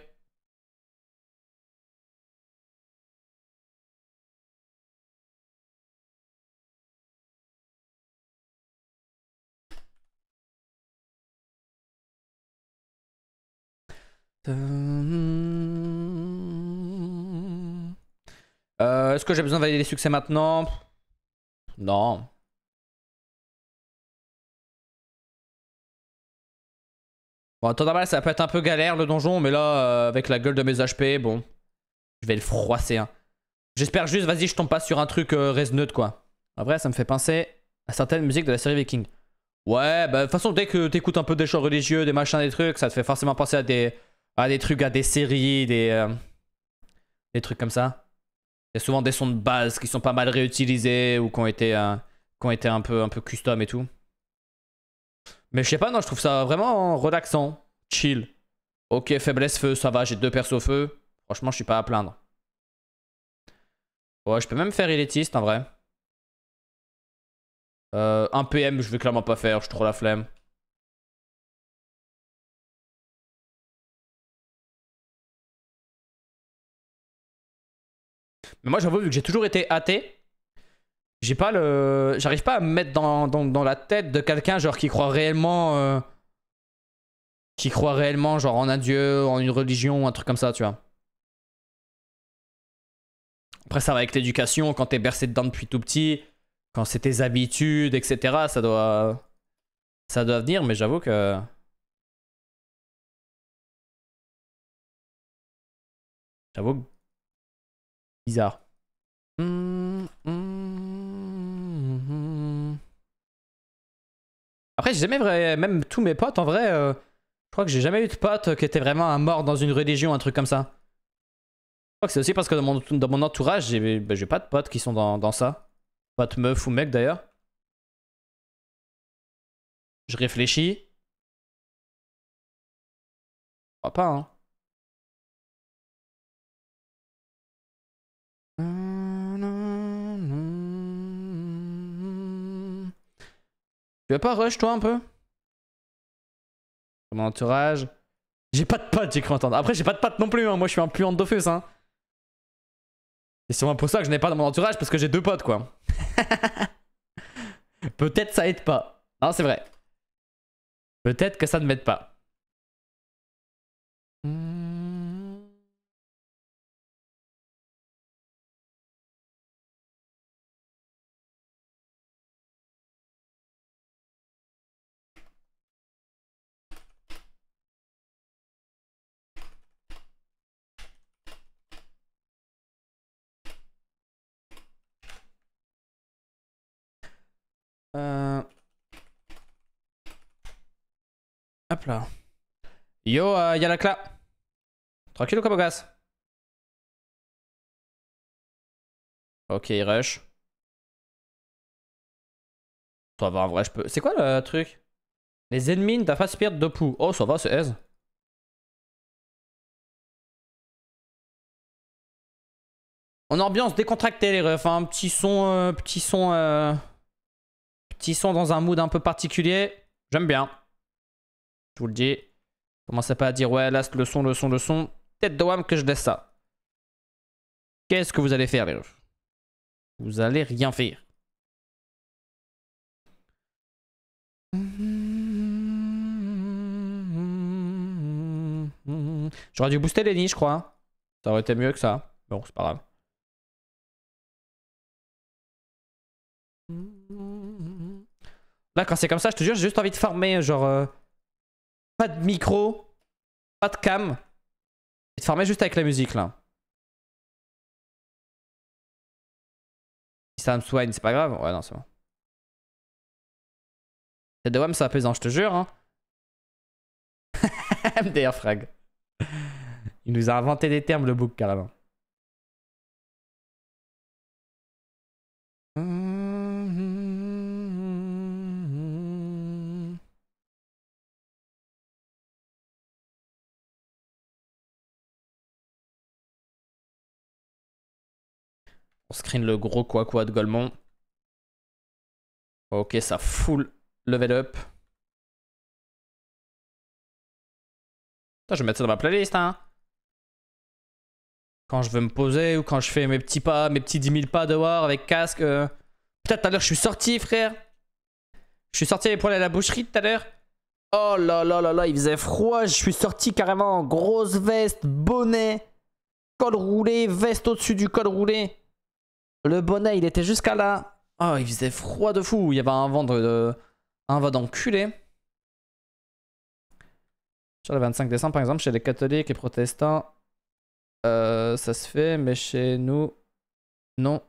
euh, Est-ce que j'ai besoin de valider les succès maintenant Non. Bon, en ça peut être un peu galère le donjon, mais là, euh, avec la gueule de mes HP, bon. Je vais le froisser. Hein. J'espère juste, vas-y, je tombe pas sur un truc euh, reste quoi. En vrai, ça me fait penser à certaines musiques de la série Viking. Ouais, bah, de toute façon, dès que t'écoutes un peu des chants religieux, des machins, des trucs, ça te fait forcément penser à des, à des trucs, à des séries, des, euh, des trucs comme ça. Il y a souvent des sons de base qui sont pas mal réutilisés ou qui ont été, ont été un, peu, un peu custom et tout. Mais je sais pas, non, je trouve ça vraiment relaxant, chill. Ok, faiblesse feu, ça va, j'ai deux persos feu. Franchement, je suis pas à plaindre. Ouais, je peux même faire élitiste en vrai. Euh, un PM, je vais clairement pas faire, je suis trop la flemme. Mais moi, j'avoue, vu que j'ai toujours été athée, pas le. J'arrive pas à me mettre dans, dans, la tête de quelqu'un, genre, qui croit réellement. Euh, qui croit réellement, genre, en un dieu, en une religion, un truc comme ça, tu vois. Après, ça va avec l'éducation, quand t'es bercé dedans depuis tout petit, quand c'est tes habitudes, etc. Ça doit. Ça doit venir, mais j'avoue que. J'avoue Bizarre. Après, j'ai jamais vrai, même tous mes potes, en vrai, euh, je crois que j'ai jamais eu de potes qui étaient vraiment un mort dans une religion, un truc comme ça. Je crois que c'est aussi parce que dans mon, entourage, ben, j'ai pas de potes qui sont dans, ça. potes meufs meuf ou mec d'ailleurs. Je réfléchis. Je crois pas, hein. Hum. Tu vas pas rush, toi, un peu Mon entourage. J'ai pas de potes j'ai cru entendre. Après, j'ai pas de potes non plus, hein. moi je suis un plus de Dofus. Hein. C'est sûrement pour ça que je n'ai pas dans mon entourage, parce que j'ai deux potes, quoi. Peut-être ça aide pas. Non, c'est vrai. Peut-être que ça ne m'aide pas. Euh... Hop là. Yo, euh, y'a la cla. Tranquille ou quoi, bogas Ok, rush. Ça va, en vrai, je peux. C'est quoi le truc Les ennemis ne face pas de pou. Oh, ça va, c'est aise. En ambiance décontractée, les refs. Un hein. petit son. Euh, petit son. Euh, ils sont dans un mood un peu particulier, j'aime bien. Je vous le dis. Commencez pas à dire, ouais, là, le son, le son, le son. Tête de wham que je laisse ça. Qu'est-ce que vous allez faire, les gens Vous allez rien faire. J'aurais dû booster les nids, je crois. Ça aurait été mieux que ça. Bon, c'est pas grave. Là, quand c'est comme ça, je te jure, j'ai juste envie de farmer, genre... Euh, pas de micro, pas de cam. Et de farmer juste avec la musique, là. Si ça me soigne, c'est pas grave. Ouais, non, c'est bon. C'est de WAM, c'est apaisant, je te jure. Hein. MDR frag. Il nous a inventé des termes, le book, carrément. Hum On screen le gros quoi quoi de Golemont. Ok, ça full level up. je vais mettre ça dans ma playlist, hein. Quand je veux me poser ou quand je fais mes petits pas, mes petits 10 000 pas dehors avec casque. Euh. Putain, tout à l'heure, je suis sorti, frère. Je suis sorti les aller à la boucherie tout à l'heure. Oh là là là là, il faisait froid. Je suis sorti carrément grosse veste, bonnet, col roulé, veste au-dessus du col roulé. Le bonnet, il était jusqu'à là. Oh, ah, il faisait froid de fou. Il y avait un vent de... Un vent d'enculé. Sur le 25 décembre, par exemple, chez les catholiques et protestants, euh, ça se fait, mais chez nous, non.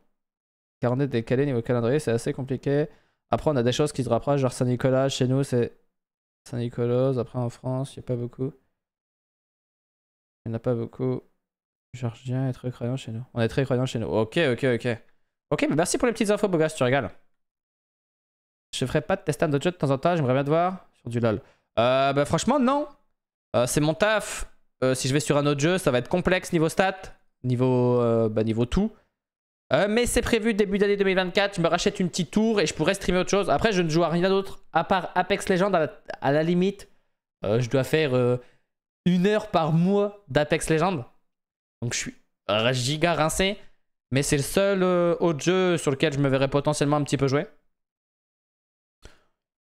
Car on est décalé niveau calendrier, c'est assez compliqué. Après, on a des choses qui se rapprochent, genre Saint-Nicolas, chez nous, c'est Saint-Nicolas. Après, en France, il n'y a pas beaucoup. Il n'y en a pas beaucoup cherche bien être croyant chez nous. On est très croyant chez nous. Ok, ok, ok. Ok, mais merci pour les petites infos, beau gars, tu régales. Je ferai pas de test d'autres jeux de temps en temps, j'aimerais bien te voir sur du LoL. Euh, bah franchement, non. Euh, c'est mon taf. Euh, si je vais sur un autre jeu, ça va être complexe niveau stats, niveau, bah, niveau tout. mais c'est prévu début d'année 2024, je me rachète une petite tour et je pourrais streamer autre chose. Après, je ne joue à rien d'autre, à part Apex Legends à la, limite. je dois faire une heure par mois d'Apex Legends. Donc je suis giga rincé. Mais c'est le seul euh, autre jeu sur lequel je me verrais potentiellement un petit peu jouer.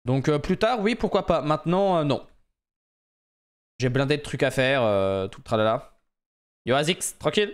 Donc euh, plus tard, oui, pourquoi pas. Maintenant, euh, non. J'ai blindé de trucs à faire, tout le tralala. Yo Azix, tranquille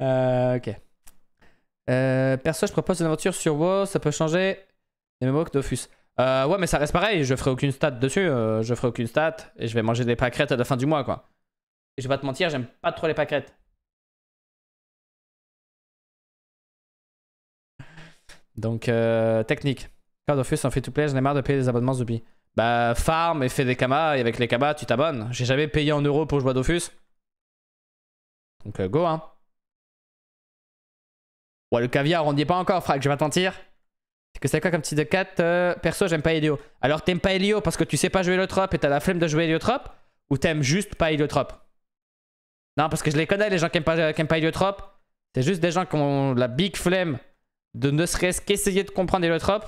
Euh, ok. Euh, perso, je propose une aventure sur WoW, ça peut changer les mémoires que Dofus. Euh, ouais, mais ça reste pareil, je ferai aucune stat dessus, euh, je ferai aucune stat, et je vais manger des pâquerettes à la fin du mois, quoi. Et je vais pas te mentir, j'aime pas trop les pâquerettes. Donc, euh, technique. Quand Dofus, en fait to play j'en ai marre de payer des abonnements Zubi. Bah, farm et fais des kamas, et avec les kamas, tu t'abonnes. J'ai jamais payé en euros pour jouer à Dofus. Donc, euh, go, hein. Ouais, le caviar, on n'y pas encore, Frac, je vais mentir. C'est que c'est quoi comme petit de 4 euh, Perso, j'aime pas Helio. Alors, t'aimes pas Helio parce que tu sais pas jouer trop, et t'as la flemme de jouer Heliotrope Ou t'aimes juste pas Heliotrope Non, parce que je les connais, les gens qui aiment pas, qui C'est juste des gens qui ont la big flemme de ne serait-ce qu'essayer de comprendre Heliotrope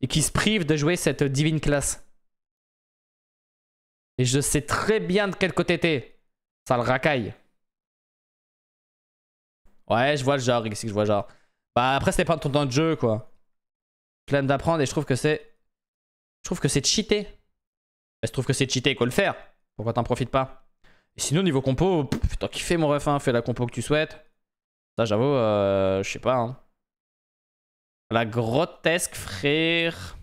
et qui se privent de jouer cette divine classe. Et je sais très bien de quel côté t'es. Ça le racaille. Ouais, je vois le genre, que je vois genre. Bah après, c'était pas ton temps de jeu, quoi. plein d'apprendre et je trouve que c'est... Je trouve que c'est cheaté. Bah, je trouve que c'est cheaté quoi le faire. Pourquoi t'en profites pas et sinon, niveau compo, putain, kiffé mon ref, hein, fais la compo que tu souhaites. Ça, j'avoue, euh, je sais pas. Hein. La grotesque, frère.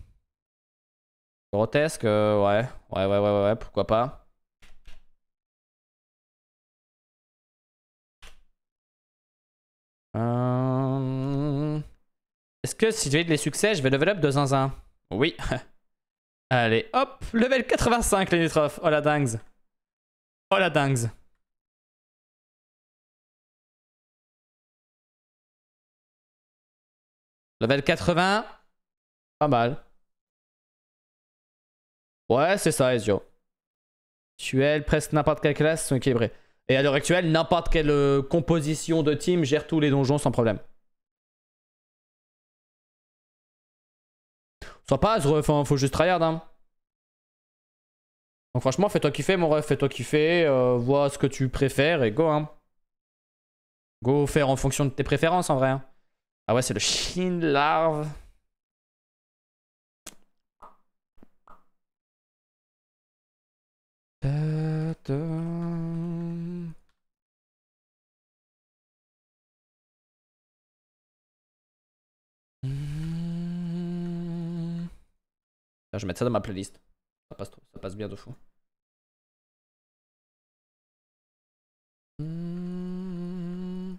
Grotesque, euh, Ouais, ouais, ouais, ouais, pourquoi pas. Euh, est-ce que si je j'ai les succès, je vais level up de zinzin Oui. Allez, hop, level 85, les Oh la dingue. Oh la dingue. Level 80. Pas mal. Ouais, c'est ça, Ezio. es presque n'importe quelle classe sont équilibrés. Et à l'heure actuelle, n'importe quelle euh, composition de team gère tous les donjons sans problème. Sois pas ref. faut juste tryhard. Hein. Donc franchement, fais-toi kiffer, mon ref, fais-toi kiffer, euh, vois ce que tu préfères et go. Hein. Go faire en fonction de tes préférences en vrai. Hein. Ah ouais, c'est le chien larve. Je vais mettre ça dans ma playlist. Ça passe, ça passe bien de fou. Ça hmm.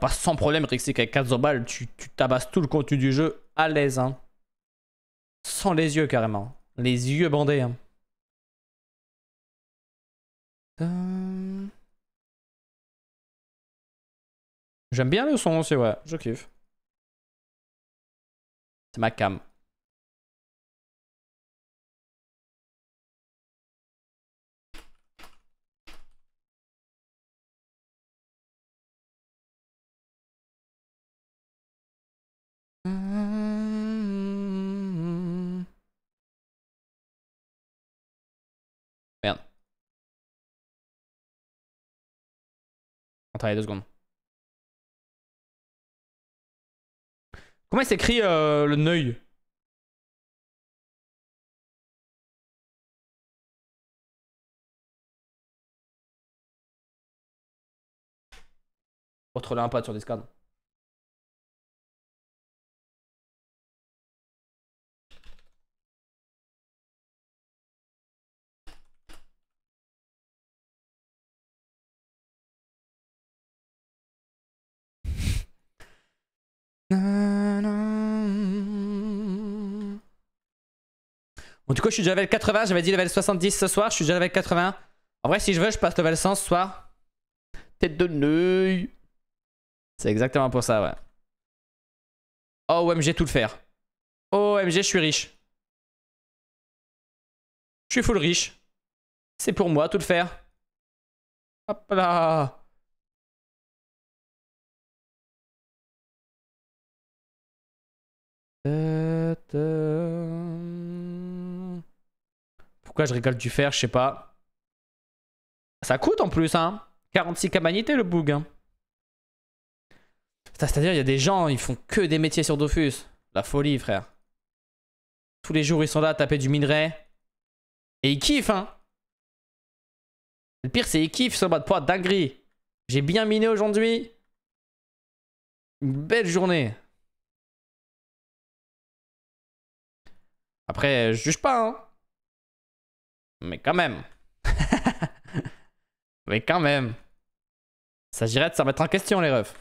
passe sans problème, Rixic, avec 4 balles, tu, tu, tabasses tout le contenu du jeu à l'aise. Hein. Sans les yeux, carrément. Les yeux bandés. Hein. Euh. J'aime bien le son aussi, ouais, je kiffe. SmackDown Kom igjen. Han tar this diskoen. Comment s'écrit euh, le neuil Autre un pote sur Discord. En tout cas, je suis déjà level 80. J'avais dit level 70 ce soir. Je suis déjà level 80. En vrai, si je veux, je passe level 100 ce soir. Tête de neuil. C'est exactement pour ça, ouais. Oh, OMG, tout le faire. Oh, OMG, je suis riche. Je suis full riche. C'est pour moi, tout le faire. Hop là je rigole du fer Je sais pas. Ça coûte en plus, hein. 46 cabanités le bug. Hein. C'est-à-dire, il y a des gens, ils font que des métiers sur Dofus. La folie, frère. Tous les jours, ils sont là à taper du minerai. Et ils kiffent, hein. Le pire, c'est Ils kiffent, ils sont bas de poids, dinguerie. J'ai bien miné aujourd'hui. Une belle journée. Après, je juge pas, hein. Mais quand même. Mais quand même. ça s'agirait de s'en mettre en question, les refs.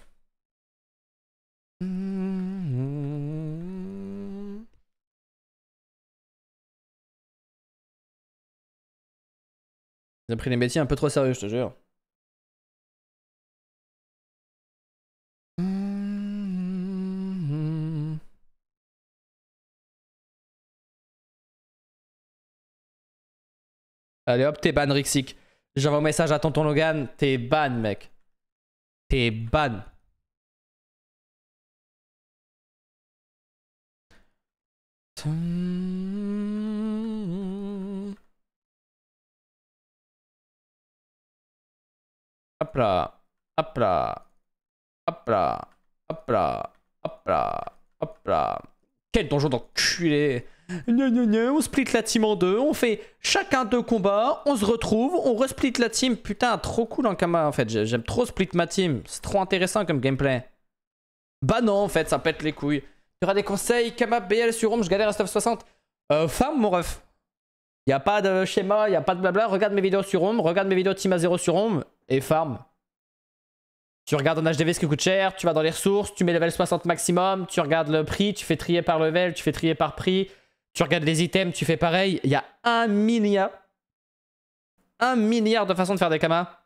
Ils ont pris les métiers un peu trop sérieux, je te jure. Allez hop, t'es ban, Rixic. J'envoie un message à tonton Logan, t'es ban, mec. T'es ban. Hop là, hop là, hop là, hop là, hop là, hop là. Quel donjon d'enculé on split la team en deux, on fait chacun deux combats, on se retrouve, on resplit la team. Putain, trop cool en hein, Kama en fait, j'aime trop split ma team, c'est trop intéressant comme gameplay. Bah non en fait, ça pète les couilles. Tu y des conseils, Kama BL sur Rome, je galère à stuff 60. Farm mon ref. Y'a a pas de schéma, y a pas de blabla, regarde mes vidéos sur Rome, regarde mes vidéos team à 0 sur Rome et farm. Tu regardes en HDV ce qui coûte cher, tu vas dans les ressources, tu mets level 60 maximum, tu regardes le prix, tu fais trier par level, tu fais trier par prix, tu regardes les items, tu fais pareil. Il y a un milliard. Un milliard de façons de faire des camas.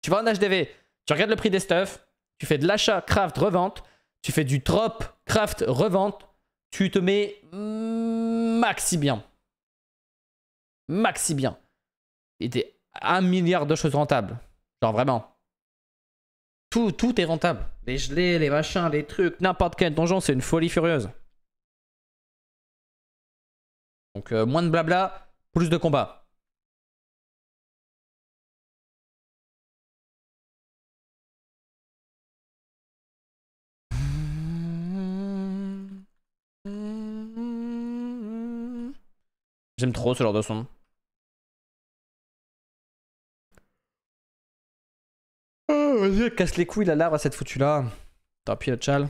Tu vas en HDV, tu regardes le prix des stuffs, tu fais de l'achat, craft, revente, tu fais du drop, craft, revente, tu te mets maxi bien. Maxi bien. Et a un milliard de choses rentables. Genre vraiment. Tout, tout est rentable. Les gelées, les machins, les trucs, n'importe quel donjon, c'est une folie furieuse. Donc euh, moins de blabla, plus de combat. J'aime trop ce genre de son. Oh, vas-y, casse les couilles la larve à cette foutue là. Tant pis, tchal.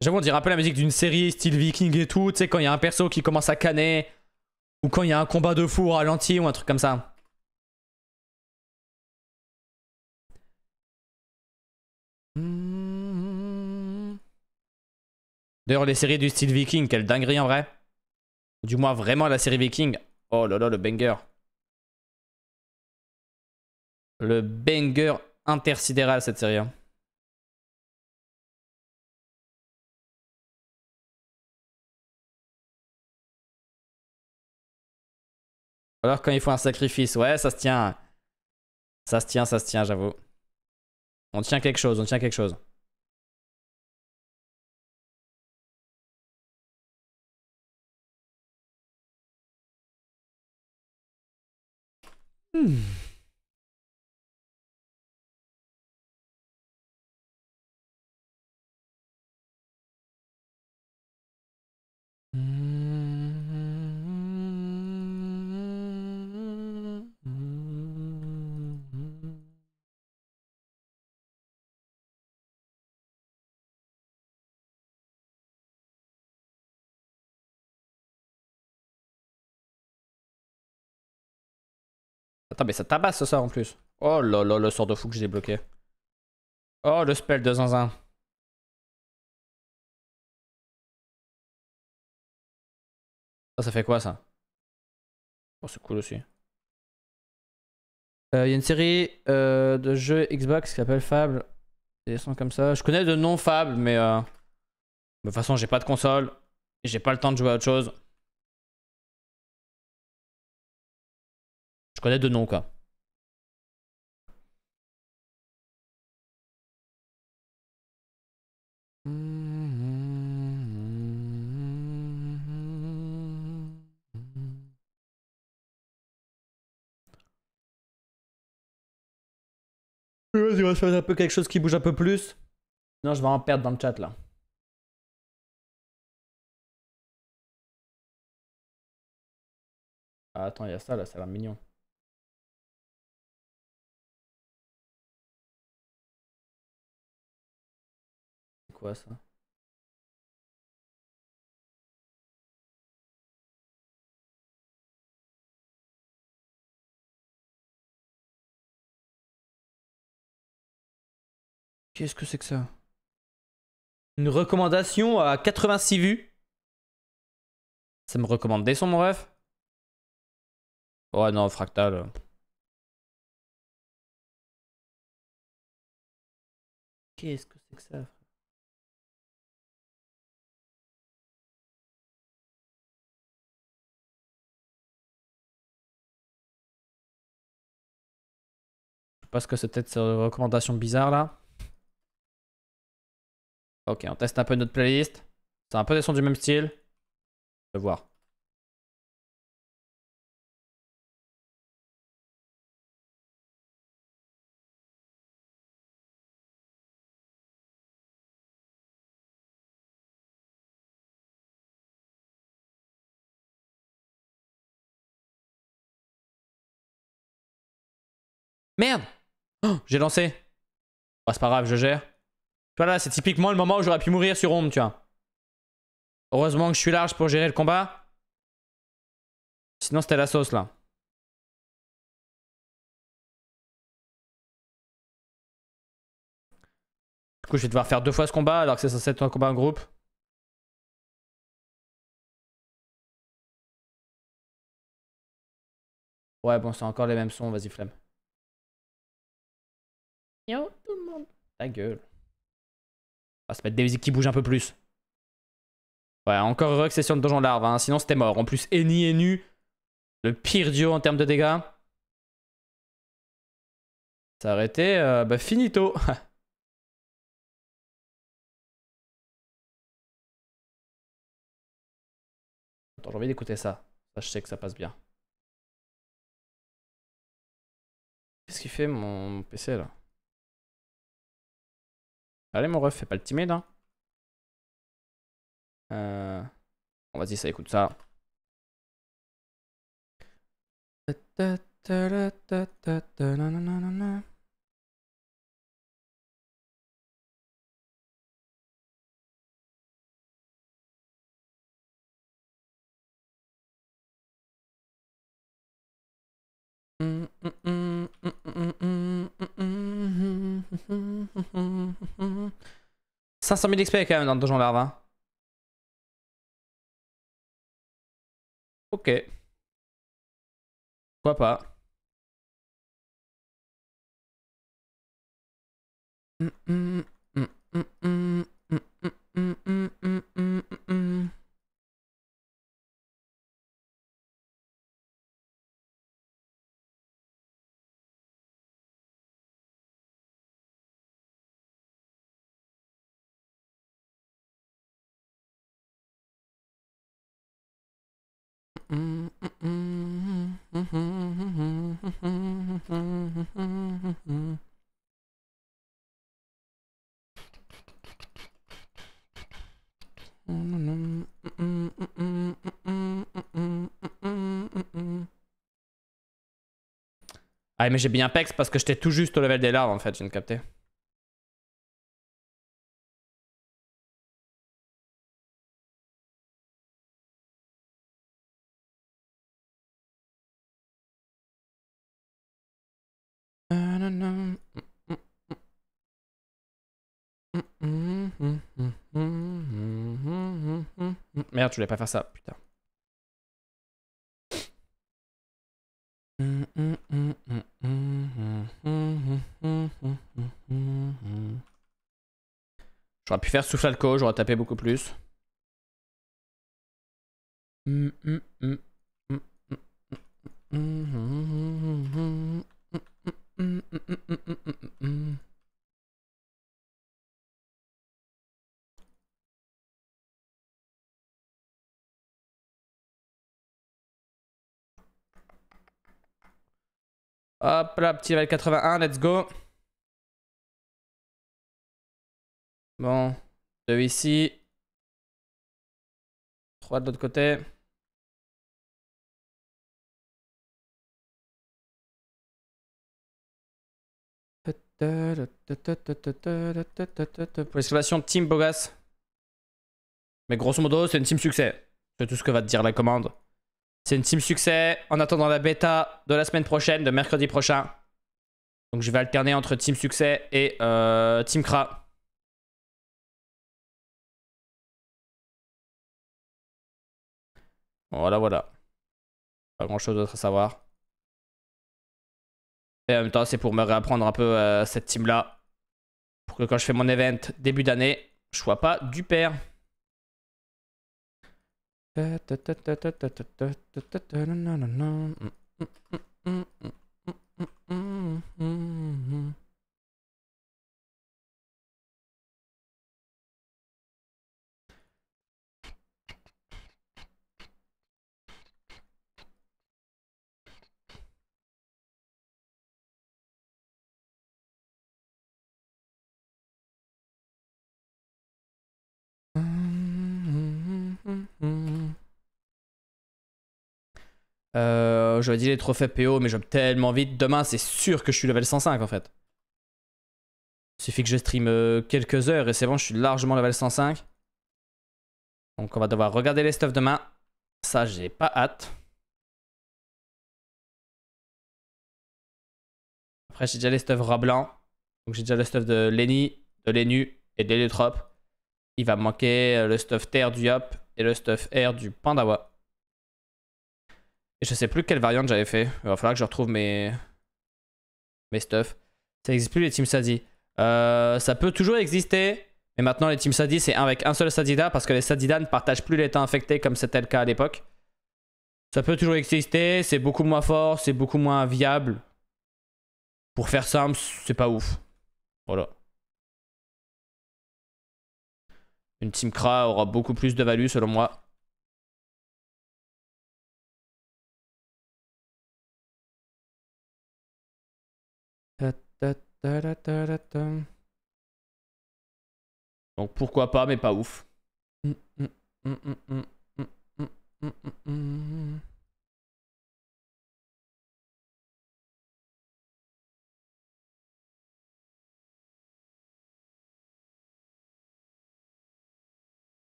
J'avoue, on dirait un peu la musique d'une série style viking et tout. Tu sais, quand il y a un perso qui commence à canner. Ou quand il y a un combat de fou à ralenti ou un truc comme ça. D'ailleurs, les séries du style viking, quelle dinguerie en vrai. Du moins, vraiment la série viking. Oh là là, le banger. Le banger intersidéral cette série. Hein. Alors quand il faut un sacrifice, ouais, ça se tient. Ça se tient, ça se tient, j'avoue. On tient quelque chose, on tient quelque chose. Hmm. Attends, mais ça tabasse ça en plus. Oh là là, le sort de fou que j'ai débloqué. Oh, le spell de zinzin. Ça, ça fait quoi ça Oh, c'est cool aussi. Euh, il y a une série euh, de jeux Xbox qui s'appelle Fable. Des comme ça. Je connais de nom Fable, mais euh... de toute façon, j'ai pas de console. J'ai pas le temps de jouer à autre chose. Je connais deux noms, quoi. Vas-y, on va se faire un peu quelque chose qui bouge un peu plus. Non, je vais en perdre dans le chat là. Ah, attends, il y a ça là, ça va mignon. Qu'est-ce que c'est que ça Une recommandation à 86 vues Ça me recommande des sons, mon ref Ouais, non, fractal. Qu'est-ce que c'est que ça parce que c'est peut-être cette euh, recommandation bizarre là. Ok, on teste un peu notre playlist. C'est un peu des sons du même style. On va voir. Merde Oh, j'ai lancé. Bah, c'est pas grave, je gère. Tu là, c'est typiquement le moment où j'aurais pu mourir sur Ombre, tu vois. Heureusement que je suis large pour gérer le combat. Sinon, c'était la sauce là. Du coup, je vais devoir faire deux fois ce combat alors que c'est censé être un combat en groupe. Ouais, bon, c'est encore les mêmes sons, vas-y, flemme. Yo, tout le monde. Ta gueule. On va se mettre des musiques qui bougent un peu plus. Ouais, encore heureux que c'est sur le donjon larve, hein. sinon c'était mort. En plus, Eni est nu. Le pire duo en termes de dégâts. Ça arrêté. Euh, bah finito. Attends, j'ai envie d'écouter ça. Ça, je sais que ça passe bien. Qu'est-ce qu'il fait mon PC là Allez mon ref, fais pas le timide. Hein. Euh... Bon vas ça écoute ça. Hum, hum, hum. 500 000 XP quand même dans le Donjon larva. Ok. Pourquoi pas. mais j'ai bien pex parce que j'étais tout juste au level des larves en fait, je j'ai capter. Merde, je voulais pas faire ça, putain. J'aurais pu faire souffle alco, j'aurais tapé beaucoup plus. Hop là, petit level 81, let's go. Bon, deux ici. Trois de l'autre côté. Pour Team Bogas. Mais grosso modo, c'est une team succès. C'est tout ce que va te dire la commande. C'est une team succès en attendant la bêta de la semaine prochaine, de mercredi prochain. Donc je vais alterner entre team succès et euh, team Kra. Voilà, voilà. Pas grand chose d'autre à savoir. Et en même temps, c'est pour me réapprendre un peu euh, cette team-là. Pour que quand je fais mon event début d'année, je sois pas du père. Euh, vais dit les trophées PO, mais j'aime tellement vite. Demain, c'est sûr que je suis level 105 en fait. Il suffit que je stream euh, quelques heures et c'est bon, je suis largement level 105. Donc on va devoir regarder les stuffs demain. Ça, j'ai pas hâte. Après, j'ai déjà les stuff ras blanc. Donc j'ai déjà le stuff de Lenny, de Lenu et d'Eletrop. Il va manquer euh, le stuff terre du Yop et le stuff air du Pandawa. Et je sais plus quelle variante j'avais fait. Il va falloir que je retrouve mes, mes stuff. Ça n'existe plus les teams Sadi. Euh, ça peut toujours exister. Mais maintenant, les teams Sadi, c'est avec un seul Sadida parce que les Sadida ne partagent plus l'état infecté comme c'était le cas à l'époque. Ça peut toujours exister. C'est beaucoup moins fort, c'est beaucoup moins viable. Pour faire simple, c'est pas ouf. Voilà. Une team Kra aura beaucoup plus de value selon moi Donc pourquoi pas, mais pas ouf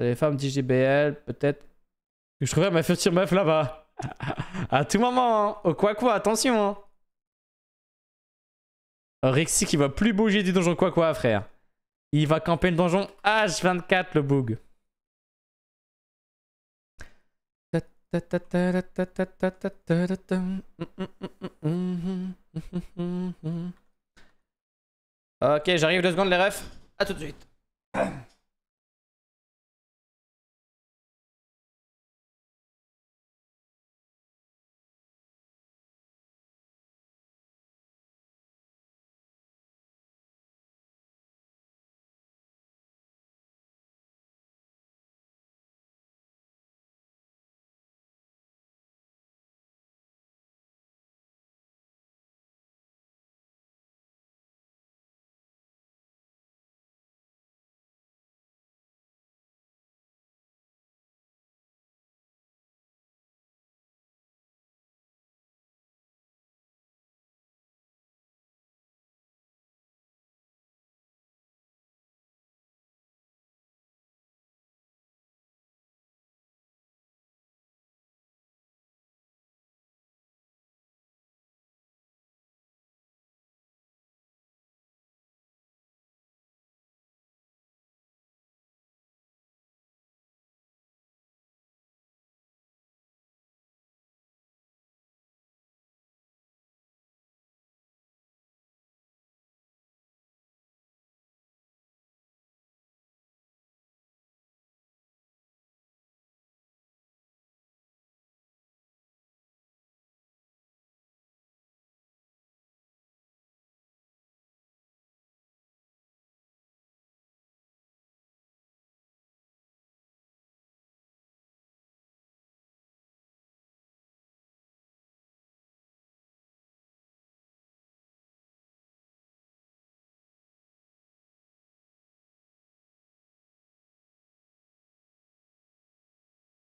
les femmes djbl peut-être je trouverai ma future meuf là-bas. à tout moment, hein. au quoi quoi, attention. Hein. Rexy qui va plus bouger du donjon quoi quoi, frère. Il va camper le donjon H24, le boug. Ok, j'arrive deux secondes les refs. À tout de suite.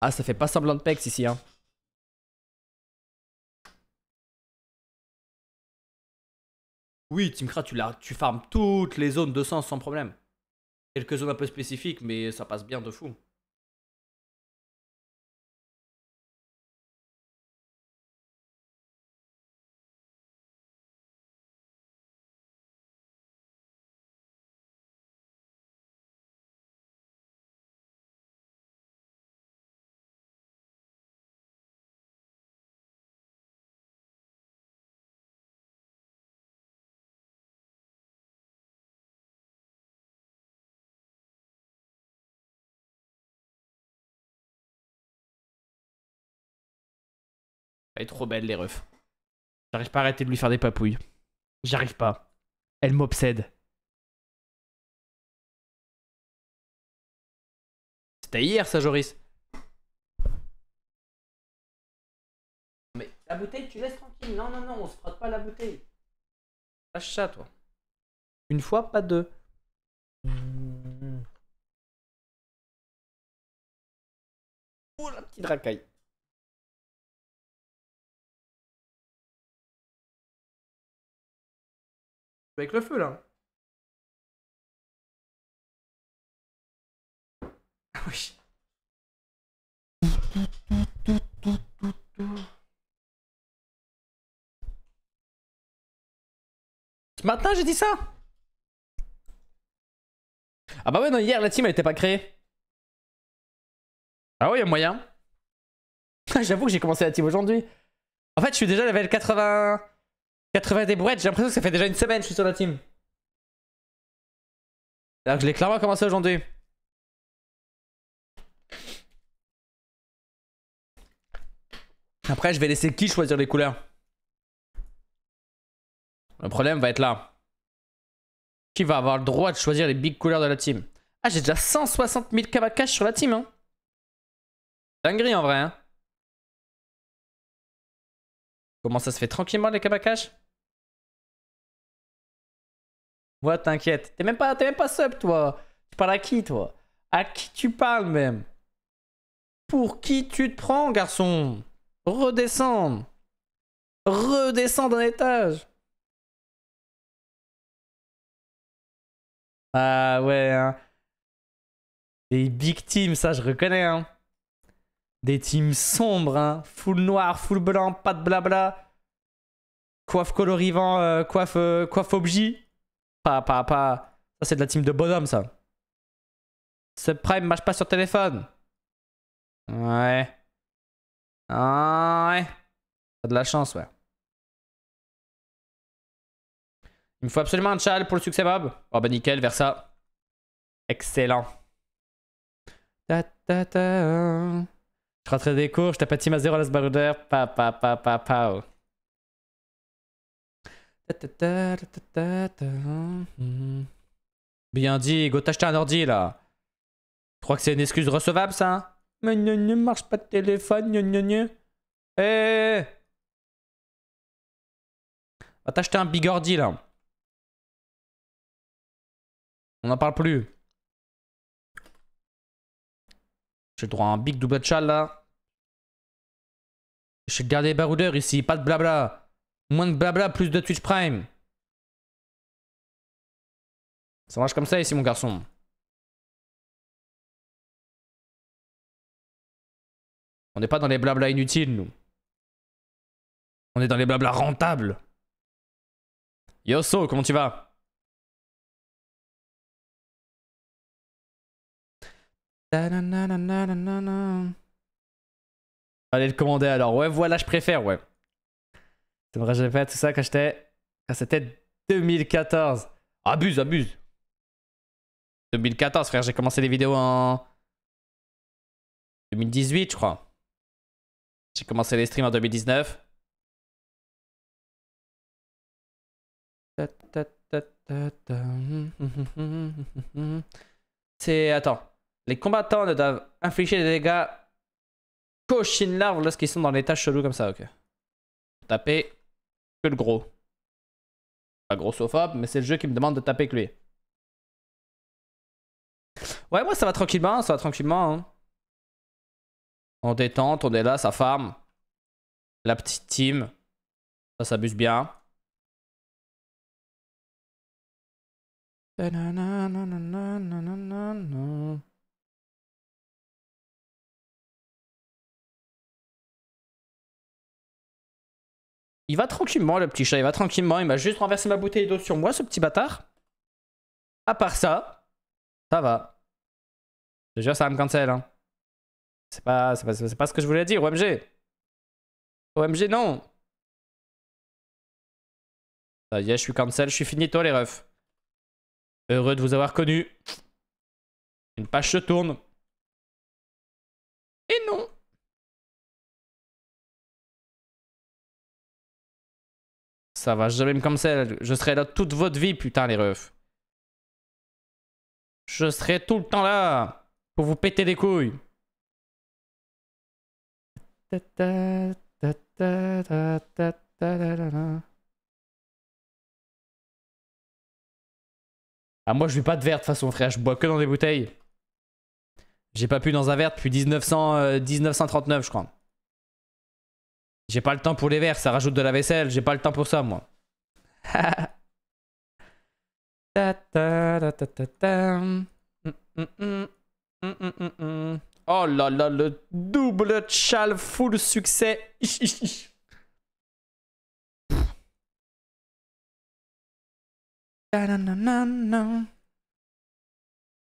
Ah, ça fait pas semblant de pex ici, hein. Oui, Timkra, tu, tu farmes toutes les zones de sens sans problème. Quelques zones un peu spécifiques, mais ça passe bien de fou. Elle trop belle, les refs. J'arrive pas à arrêter de lui faire des papouilles. J'arrive pas. Elle m'obsède. C'était hier, ça, Joris. Mais la bouteille, tu laisses tranquille. Non, non, non, on se frotte pas la bouteille. Lâche ça, toi. Une fois, pas deux. Oh, la petite racaille. avec le feu là. Ah oui. Ce matin j'ai dit ça Ah bah ouais non hier la team elle était pas créée. Ah ouais y a moyen. J'avoue que j'ai commencé la team aujourd'hui. En fait je suis déjà level 80... 80 des brouettes, j'ai l'impression que ça fait déjà une semaine que je suis sur la team. Alors que je l'ai clairement commencé aujourd'hui. Après, je vais laisser qui choisir les couleurs Le problème va être là. Qui va avoir le droit de choisir les big couleurs de la team Ah, j'ai déjà 160 000 Kavakash sur la team. Hein Dinguerie en vrai. Hein. Comment ça se fait tranquillement les Kavakash moi, t'inquiète. T'es même, pas, même pas sub, toi. Tu parles à qui, toi À qui tu parles, même Pour qui tu te prends, garçon Redescends. Redescends d'un étage. Ah ouais, hein. Des big teams, ça je reconnais, hein. Des teams sombres, hein. Full noir, full blanc, pas de blabla. Coiffe colorivant, euh, coiffe, euh, coiffe objet. Pas, pas, pas. Ça, c'est de la team de bonhomme, ça. Subprime marche pas sur téléphone. Ouais. Ah ouais. T'as de la chance, ouais. Il me faut absolument un chal pour le succès Bob. Oh bah nickel, vers ça. Excellent. Ta Je rentrais des cours, je tapais team à zéro à la pa pa pa pa pa. Oh. Bien dit, go t'acheter un ordi là. Tu crois que c'est une excuse recevable ça Mais ne marche pas de téléphone, Eh Va t'acheter un big ordi là. On n'en parle plus. J'ai le droit à un big double chal là. Je suis le baroudeurs ici, pas de blabla. Moins de blabla, plus de Twitch Prime. Ça marche comme ça ici, mon garçon. On n'est pas dans les blabla inutiles, nous. On est dans les blabla rentables. Yosso, comment tu vas Allez le commander alors. Ouais, voilà, je préfère, ouais. C'est vrai, j'ai fait tout ça quand j'étais. Quand c'était 2014. Abuse, abuse. 2014, frère, j'ai commencé les vidéos en. 2018, je crois. J'ai commencé les streams en 2019. C'est. Attends. Les combattants ne doivent infliger des dégâts cochines larves lorsqu'ils sont dans l'état chelou comme ça, ok. Taper que le gros. Pas grossophobe, mais c'est le jeu qui me demande de taper avec lui. Ouais, moi ça va tranquillement, ça va tranquillement. Hein. On détente, on est là, sa femme, La petite team. Ça s'abuse bien. Il va tranquillement, le petit chat, il va tranquillement. Il m'a juste renversé ma bouteille d'eau sur moi, ce petit bâtard. À part ça, ça va. Je te jure, ça va me cancel. Hein. C'est pas, ce que je voulais dire, OMG. OMG, non. Ça y est, je suis cancel, je suis fini, toi, les refs. Heureux de vous avoir connu. Une page se tourne. Ça va jamais me comme ça. Je serai là toute votre vie, putain, les refs. Je serai tout le temps là pour vous péter des couilles. Ah, moi, je vais pas de verre de façon, frère. Je bois que dans des bouteilles. J'ai pas pu dans un verre depuis 1939, euh, je crois. J'ai pas le temps pour les verres, ça rajoute de la vaisselle, j'ai pas le temps pour ça, moi. Oh là là, le double chal full succès.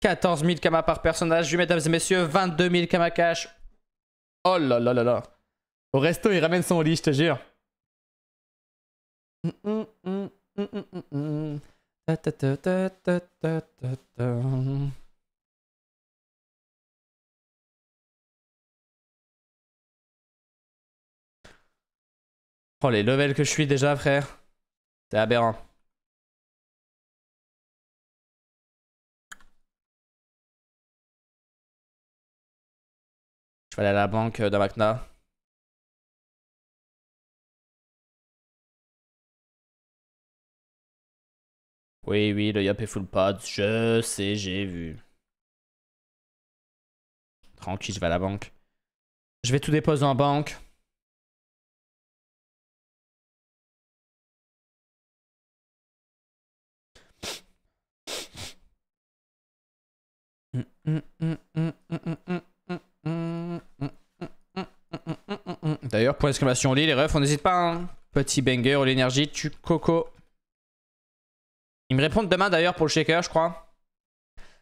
14 000 kamas par personnage, mesdames et messieurs, 22 000 kamas cash. Oh là là là là. Au resto, il ramène son lit, je te jure. Oh les levels que je suis déjà frère. C'est aberrant. Je vais aller à la banque euh, d'Amakna. Oui, oui, le Yop est full pot Je sais, j'ai vu. Tranquille, je vais à la banque. Je vais tout déposer en banque. D'ailleurs, point d'exclamation lit les refs, on n'hésite pas. Hein. Petit banger, l'énergie, tu coco. Il me répond demain d'ailleurs pour le shaker, je crois.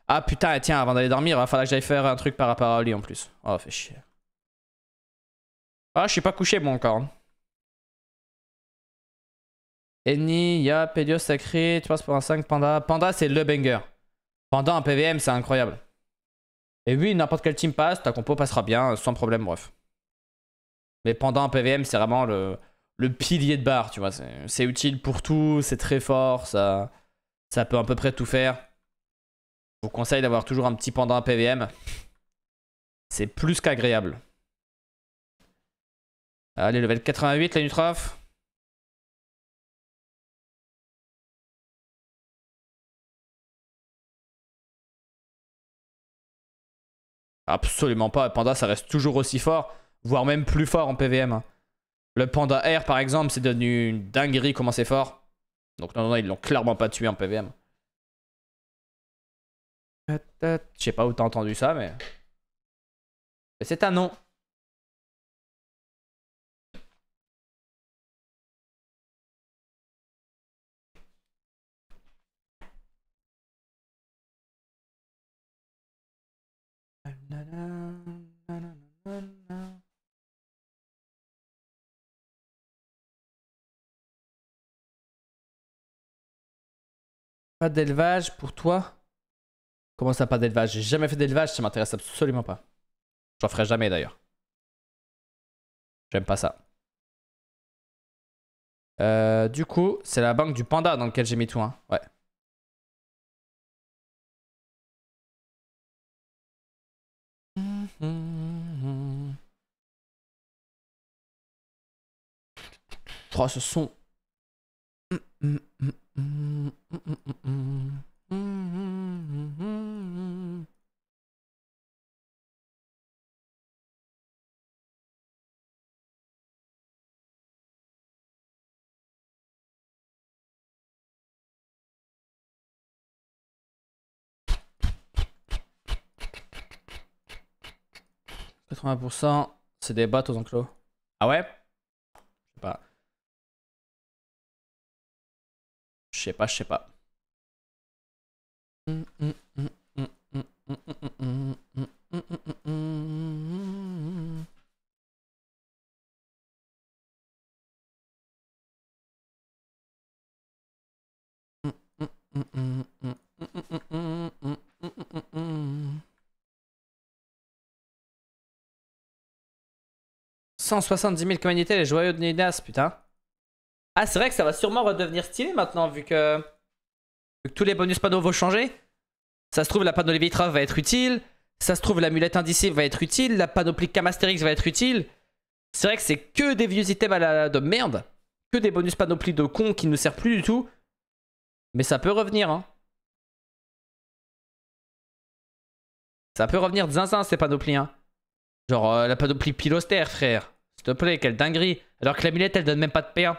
Ah putain, tiens, avant d'aller dormir, il va falloir que j'aille faire un truc par rapport à Oli en plus. Oh, fait chier. Ah, je suis pas couché bon, encore. Enni, Ya, pédio sacré, tu passes pour 5, Panda. Panda, c'est le banger. Pendant un PVM, c'est incroyable. Et oui, n'importe quel team passe, ta compo passera bien, sans problème, bref. Mais pendant un PVM, c'est vraiment le, le pilier de barre, tu vois. C'est utile pour tout, c'est très fort, ça, ça peut à peu près tout faire. Je vous conseille d'avoir toujours un petit pendant PVM. C'est plus qu'agréable. Allez, level 88, la Nutraf. Absolument pas. Panda, ça reste toujours aussi fort, voire même plus fort en PVM. Le Panda R, par exemple, c'est devenu une dinguerie comment c'est fort. Donc non, non, non ils l'ont clairement pas tué en PVM. Je sais pas où t'as entendu ça, mais... c'est un nom. Pas d'élevage pour toi Comment ça, pas d'élevage J'ai jamais fait d'élevage, ça m'intéresse absolument pas. J'en ferai jamais d'ailleurs. J'aime pas ça. Euh, du coup, c'est la banque du panda dans laquelle j'ai mis tout. Hein. Ouais. Oh, ce son. 80% c'est des bottes aux enclos. Ah ouais? Je sais pas. sais pas, je sais pas. « 170 000 communautés, les joyaux de Nidas, putain. Ah, c'est vrai que ça va sûrement redevenir stylé maintenant, vu que, tous les bonus panneaux vont changer. Ça se trouve, la panneau vitra va être utile. Ça se trouve, l'amulette indicée va être utile. La panoplie Camastérix va être utile. C'est vrai que c'est que des vieux items de merde. Que des bonus panoplies de cons qui ne servent plus du tout. Mais ça peut revenir, hein. Ça peut revenir zinzin, ces panoplies, hein. Genre euh, la panoplie pilostère, frère. S'il te plaît, quelle dinguerie. Alors que l'amulette, elle donne même pas de P1.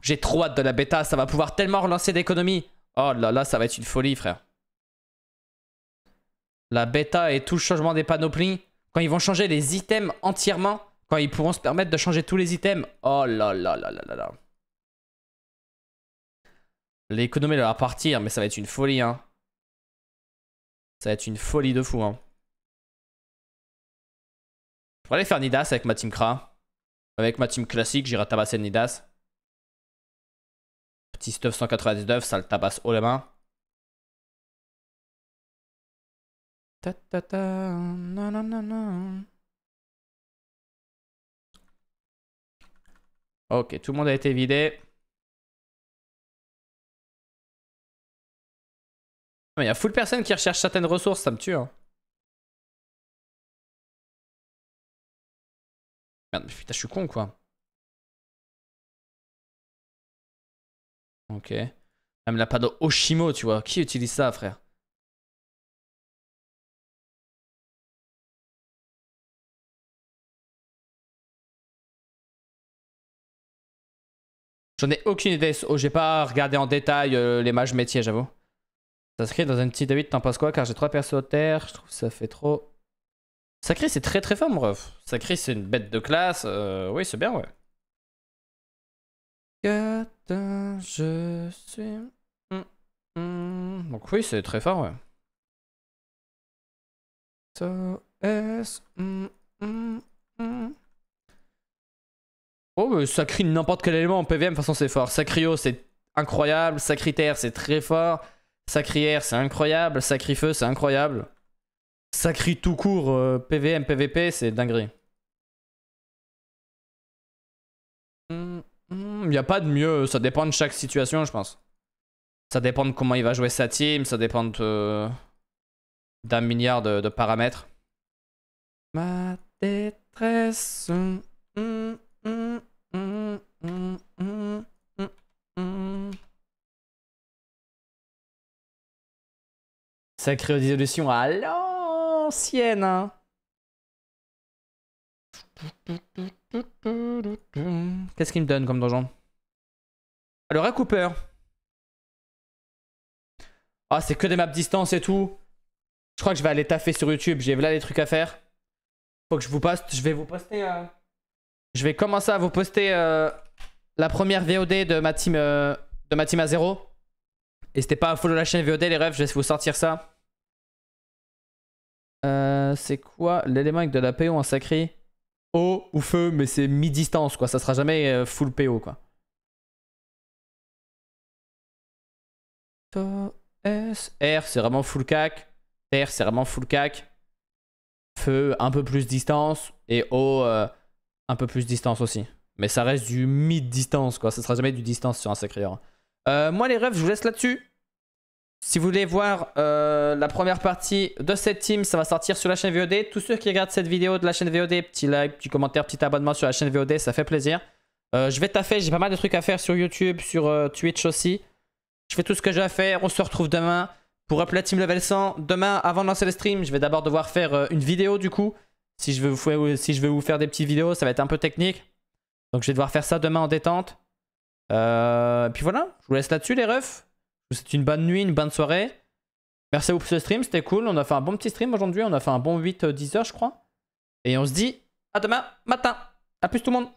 J'ai trop hâte de la bêta, ça va pouvoir tellement relancer l'économie. Oh là là, ça va être une folie, frère. La bêta et tout le changement des panoplies. Quand ils vont changer les items entièrement. Quand ils pourront se permettre de changer tous les items. Oh là là là là là là. L'économie va partir, mais ça va être une folie, hein. Ça va être une folie de fou, hein. Je pourrais aller faire Nidas avec ma team Kra. Avec ma team classique, j'irai tabasser Nidas. 6999 ça le tabasse haut les mains. ok, tout le monde a été vidé. Il y a full personne qui recherche certaines ressources, ça me tue. Hein. Merde, putain, je suis con quoi. Ok. Ah, Même la de Oshimo, tu vois. Qui utilise ça, frère J'en ai aucune idée. Oh, j'ai pas regardé en détail euh, les mages métiers, j'avoue. Ça se crée dans un petit David. t'en penses quoi Car j'ai trois persos terre, je trouve que ça fait trop. Sacré, c'est très très fort, mon ref. Sacré, c'est une bête de classe. Euh, oui, c'est bien, ouais je suis. Hum, hum. Donc oui, c'est très fort, ouais. Hum, oh, mais ça crie n'importe quel élément en PVM, de toute façon c'est fort. Sacrio, c'est incroyable. Sacritaire, c'est très fort. Sacrière, c'est incroyable. Sacrifeu, c'est incroyable. Sacri tout court, euh, PVM, PVP, c'est dinguerie. Il n'y a pas de mieux. Ça dépend de chaque situation, je pense. Ça dépend de comment il va jouer sa team. Ça dépend de... d'un milliard de, paramètres. Ma détresse. Sacré hum, hum, hum, Sacrée résolution à l'ancienne. Hein. Qu'est-ce qu'il me donne comme donjon Alors, ah, à Cooper. Ah, c'est que des maps distance et tout. Je crois que je vais aller taffer sur YouTube. J'ai là des trucs à faire. Faut que je vous poste. Je vais vous poster. Euh, je vais commencer à vous poster euh, la première VOD de ma team, euh, de ma team à zéro. N'hésitez pas à follow la chaîne VOD, les rêves. Je vais vous sortir ça. c'est quoi l'élément avec de la PO en sacré O ou feu, mais c'est mi-distance, quoi. Ça sera jamais euh, full PO, quoi. R, c'est vraiment full cac. R, c'est vraiment full cac. Feu, un peu plus distance. Et O, euh, un peu plus distance aussi. Mais ça reste du mi distance quoi. Ça sera jamais du distance sur un sacré. Euh, moi, les rêves, je vous laisse là-dessus. Si vous voulez voir euh, la première partie de cette team, ça va sortir sur la chaîne VOD. Tous ceux qui regardent cette vidéo de la chaîne VOD, petit like, petit commentaire, petit abonnement sur la chaîne VOD, ça fait plaisir. Euh, je vais taffer, j'ai pas mal de trucs à faire sur YouTube, sur euh, Twitch aussi. Je fais tout ce que j'ai à faire, on se retrouve demain pour appeler la team level 100. Demain, avant de lancer le stream, je vais d'abord devoir faire une vidéo du coup. Si je, veux vous, si je veux vous faire des petites vidéos, ça va être un peu technique. Donc je vais devoir faire ça demain en détente. et puis voilà, je vous laisse là-dessus les refs. C'est une bonne nuit, une bonne soirée. Merci à vous pour ce stream, c'était cool. On a fait un bon petit stream aujourd'hui. On a fait un bon 8-10 euh, heures, je crois. Et on se dit à demain matin. A plus tout le monde.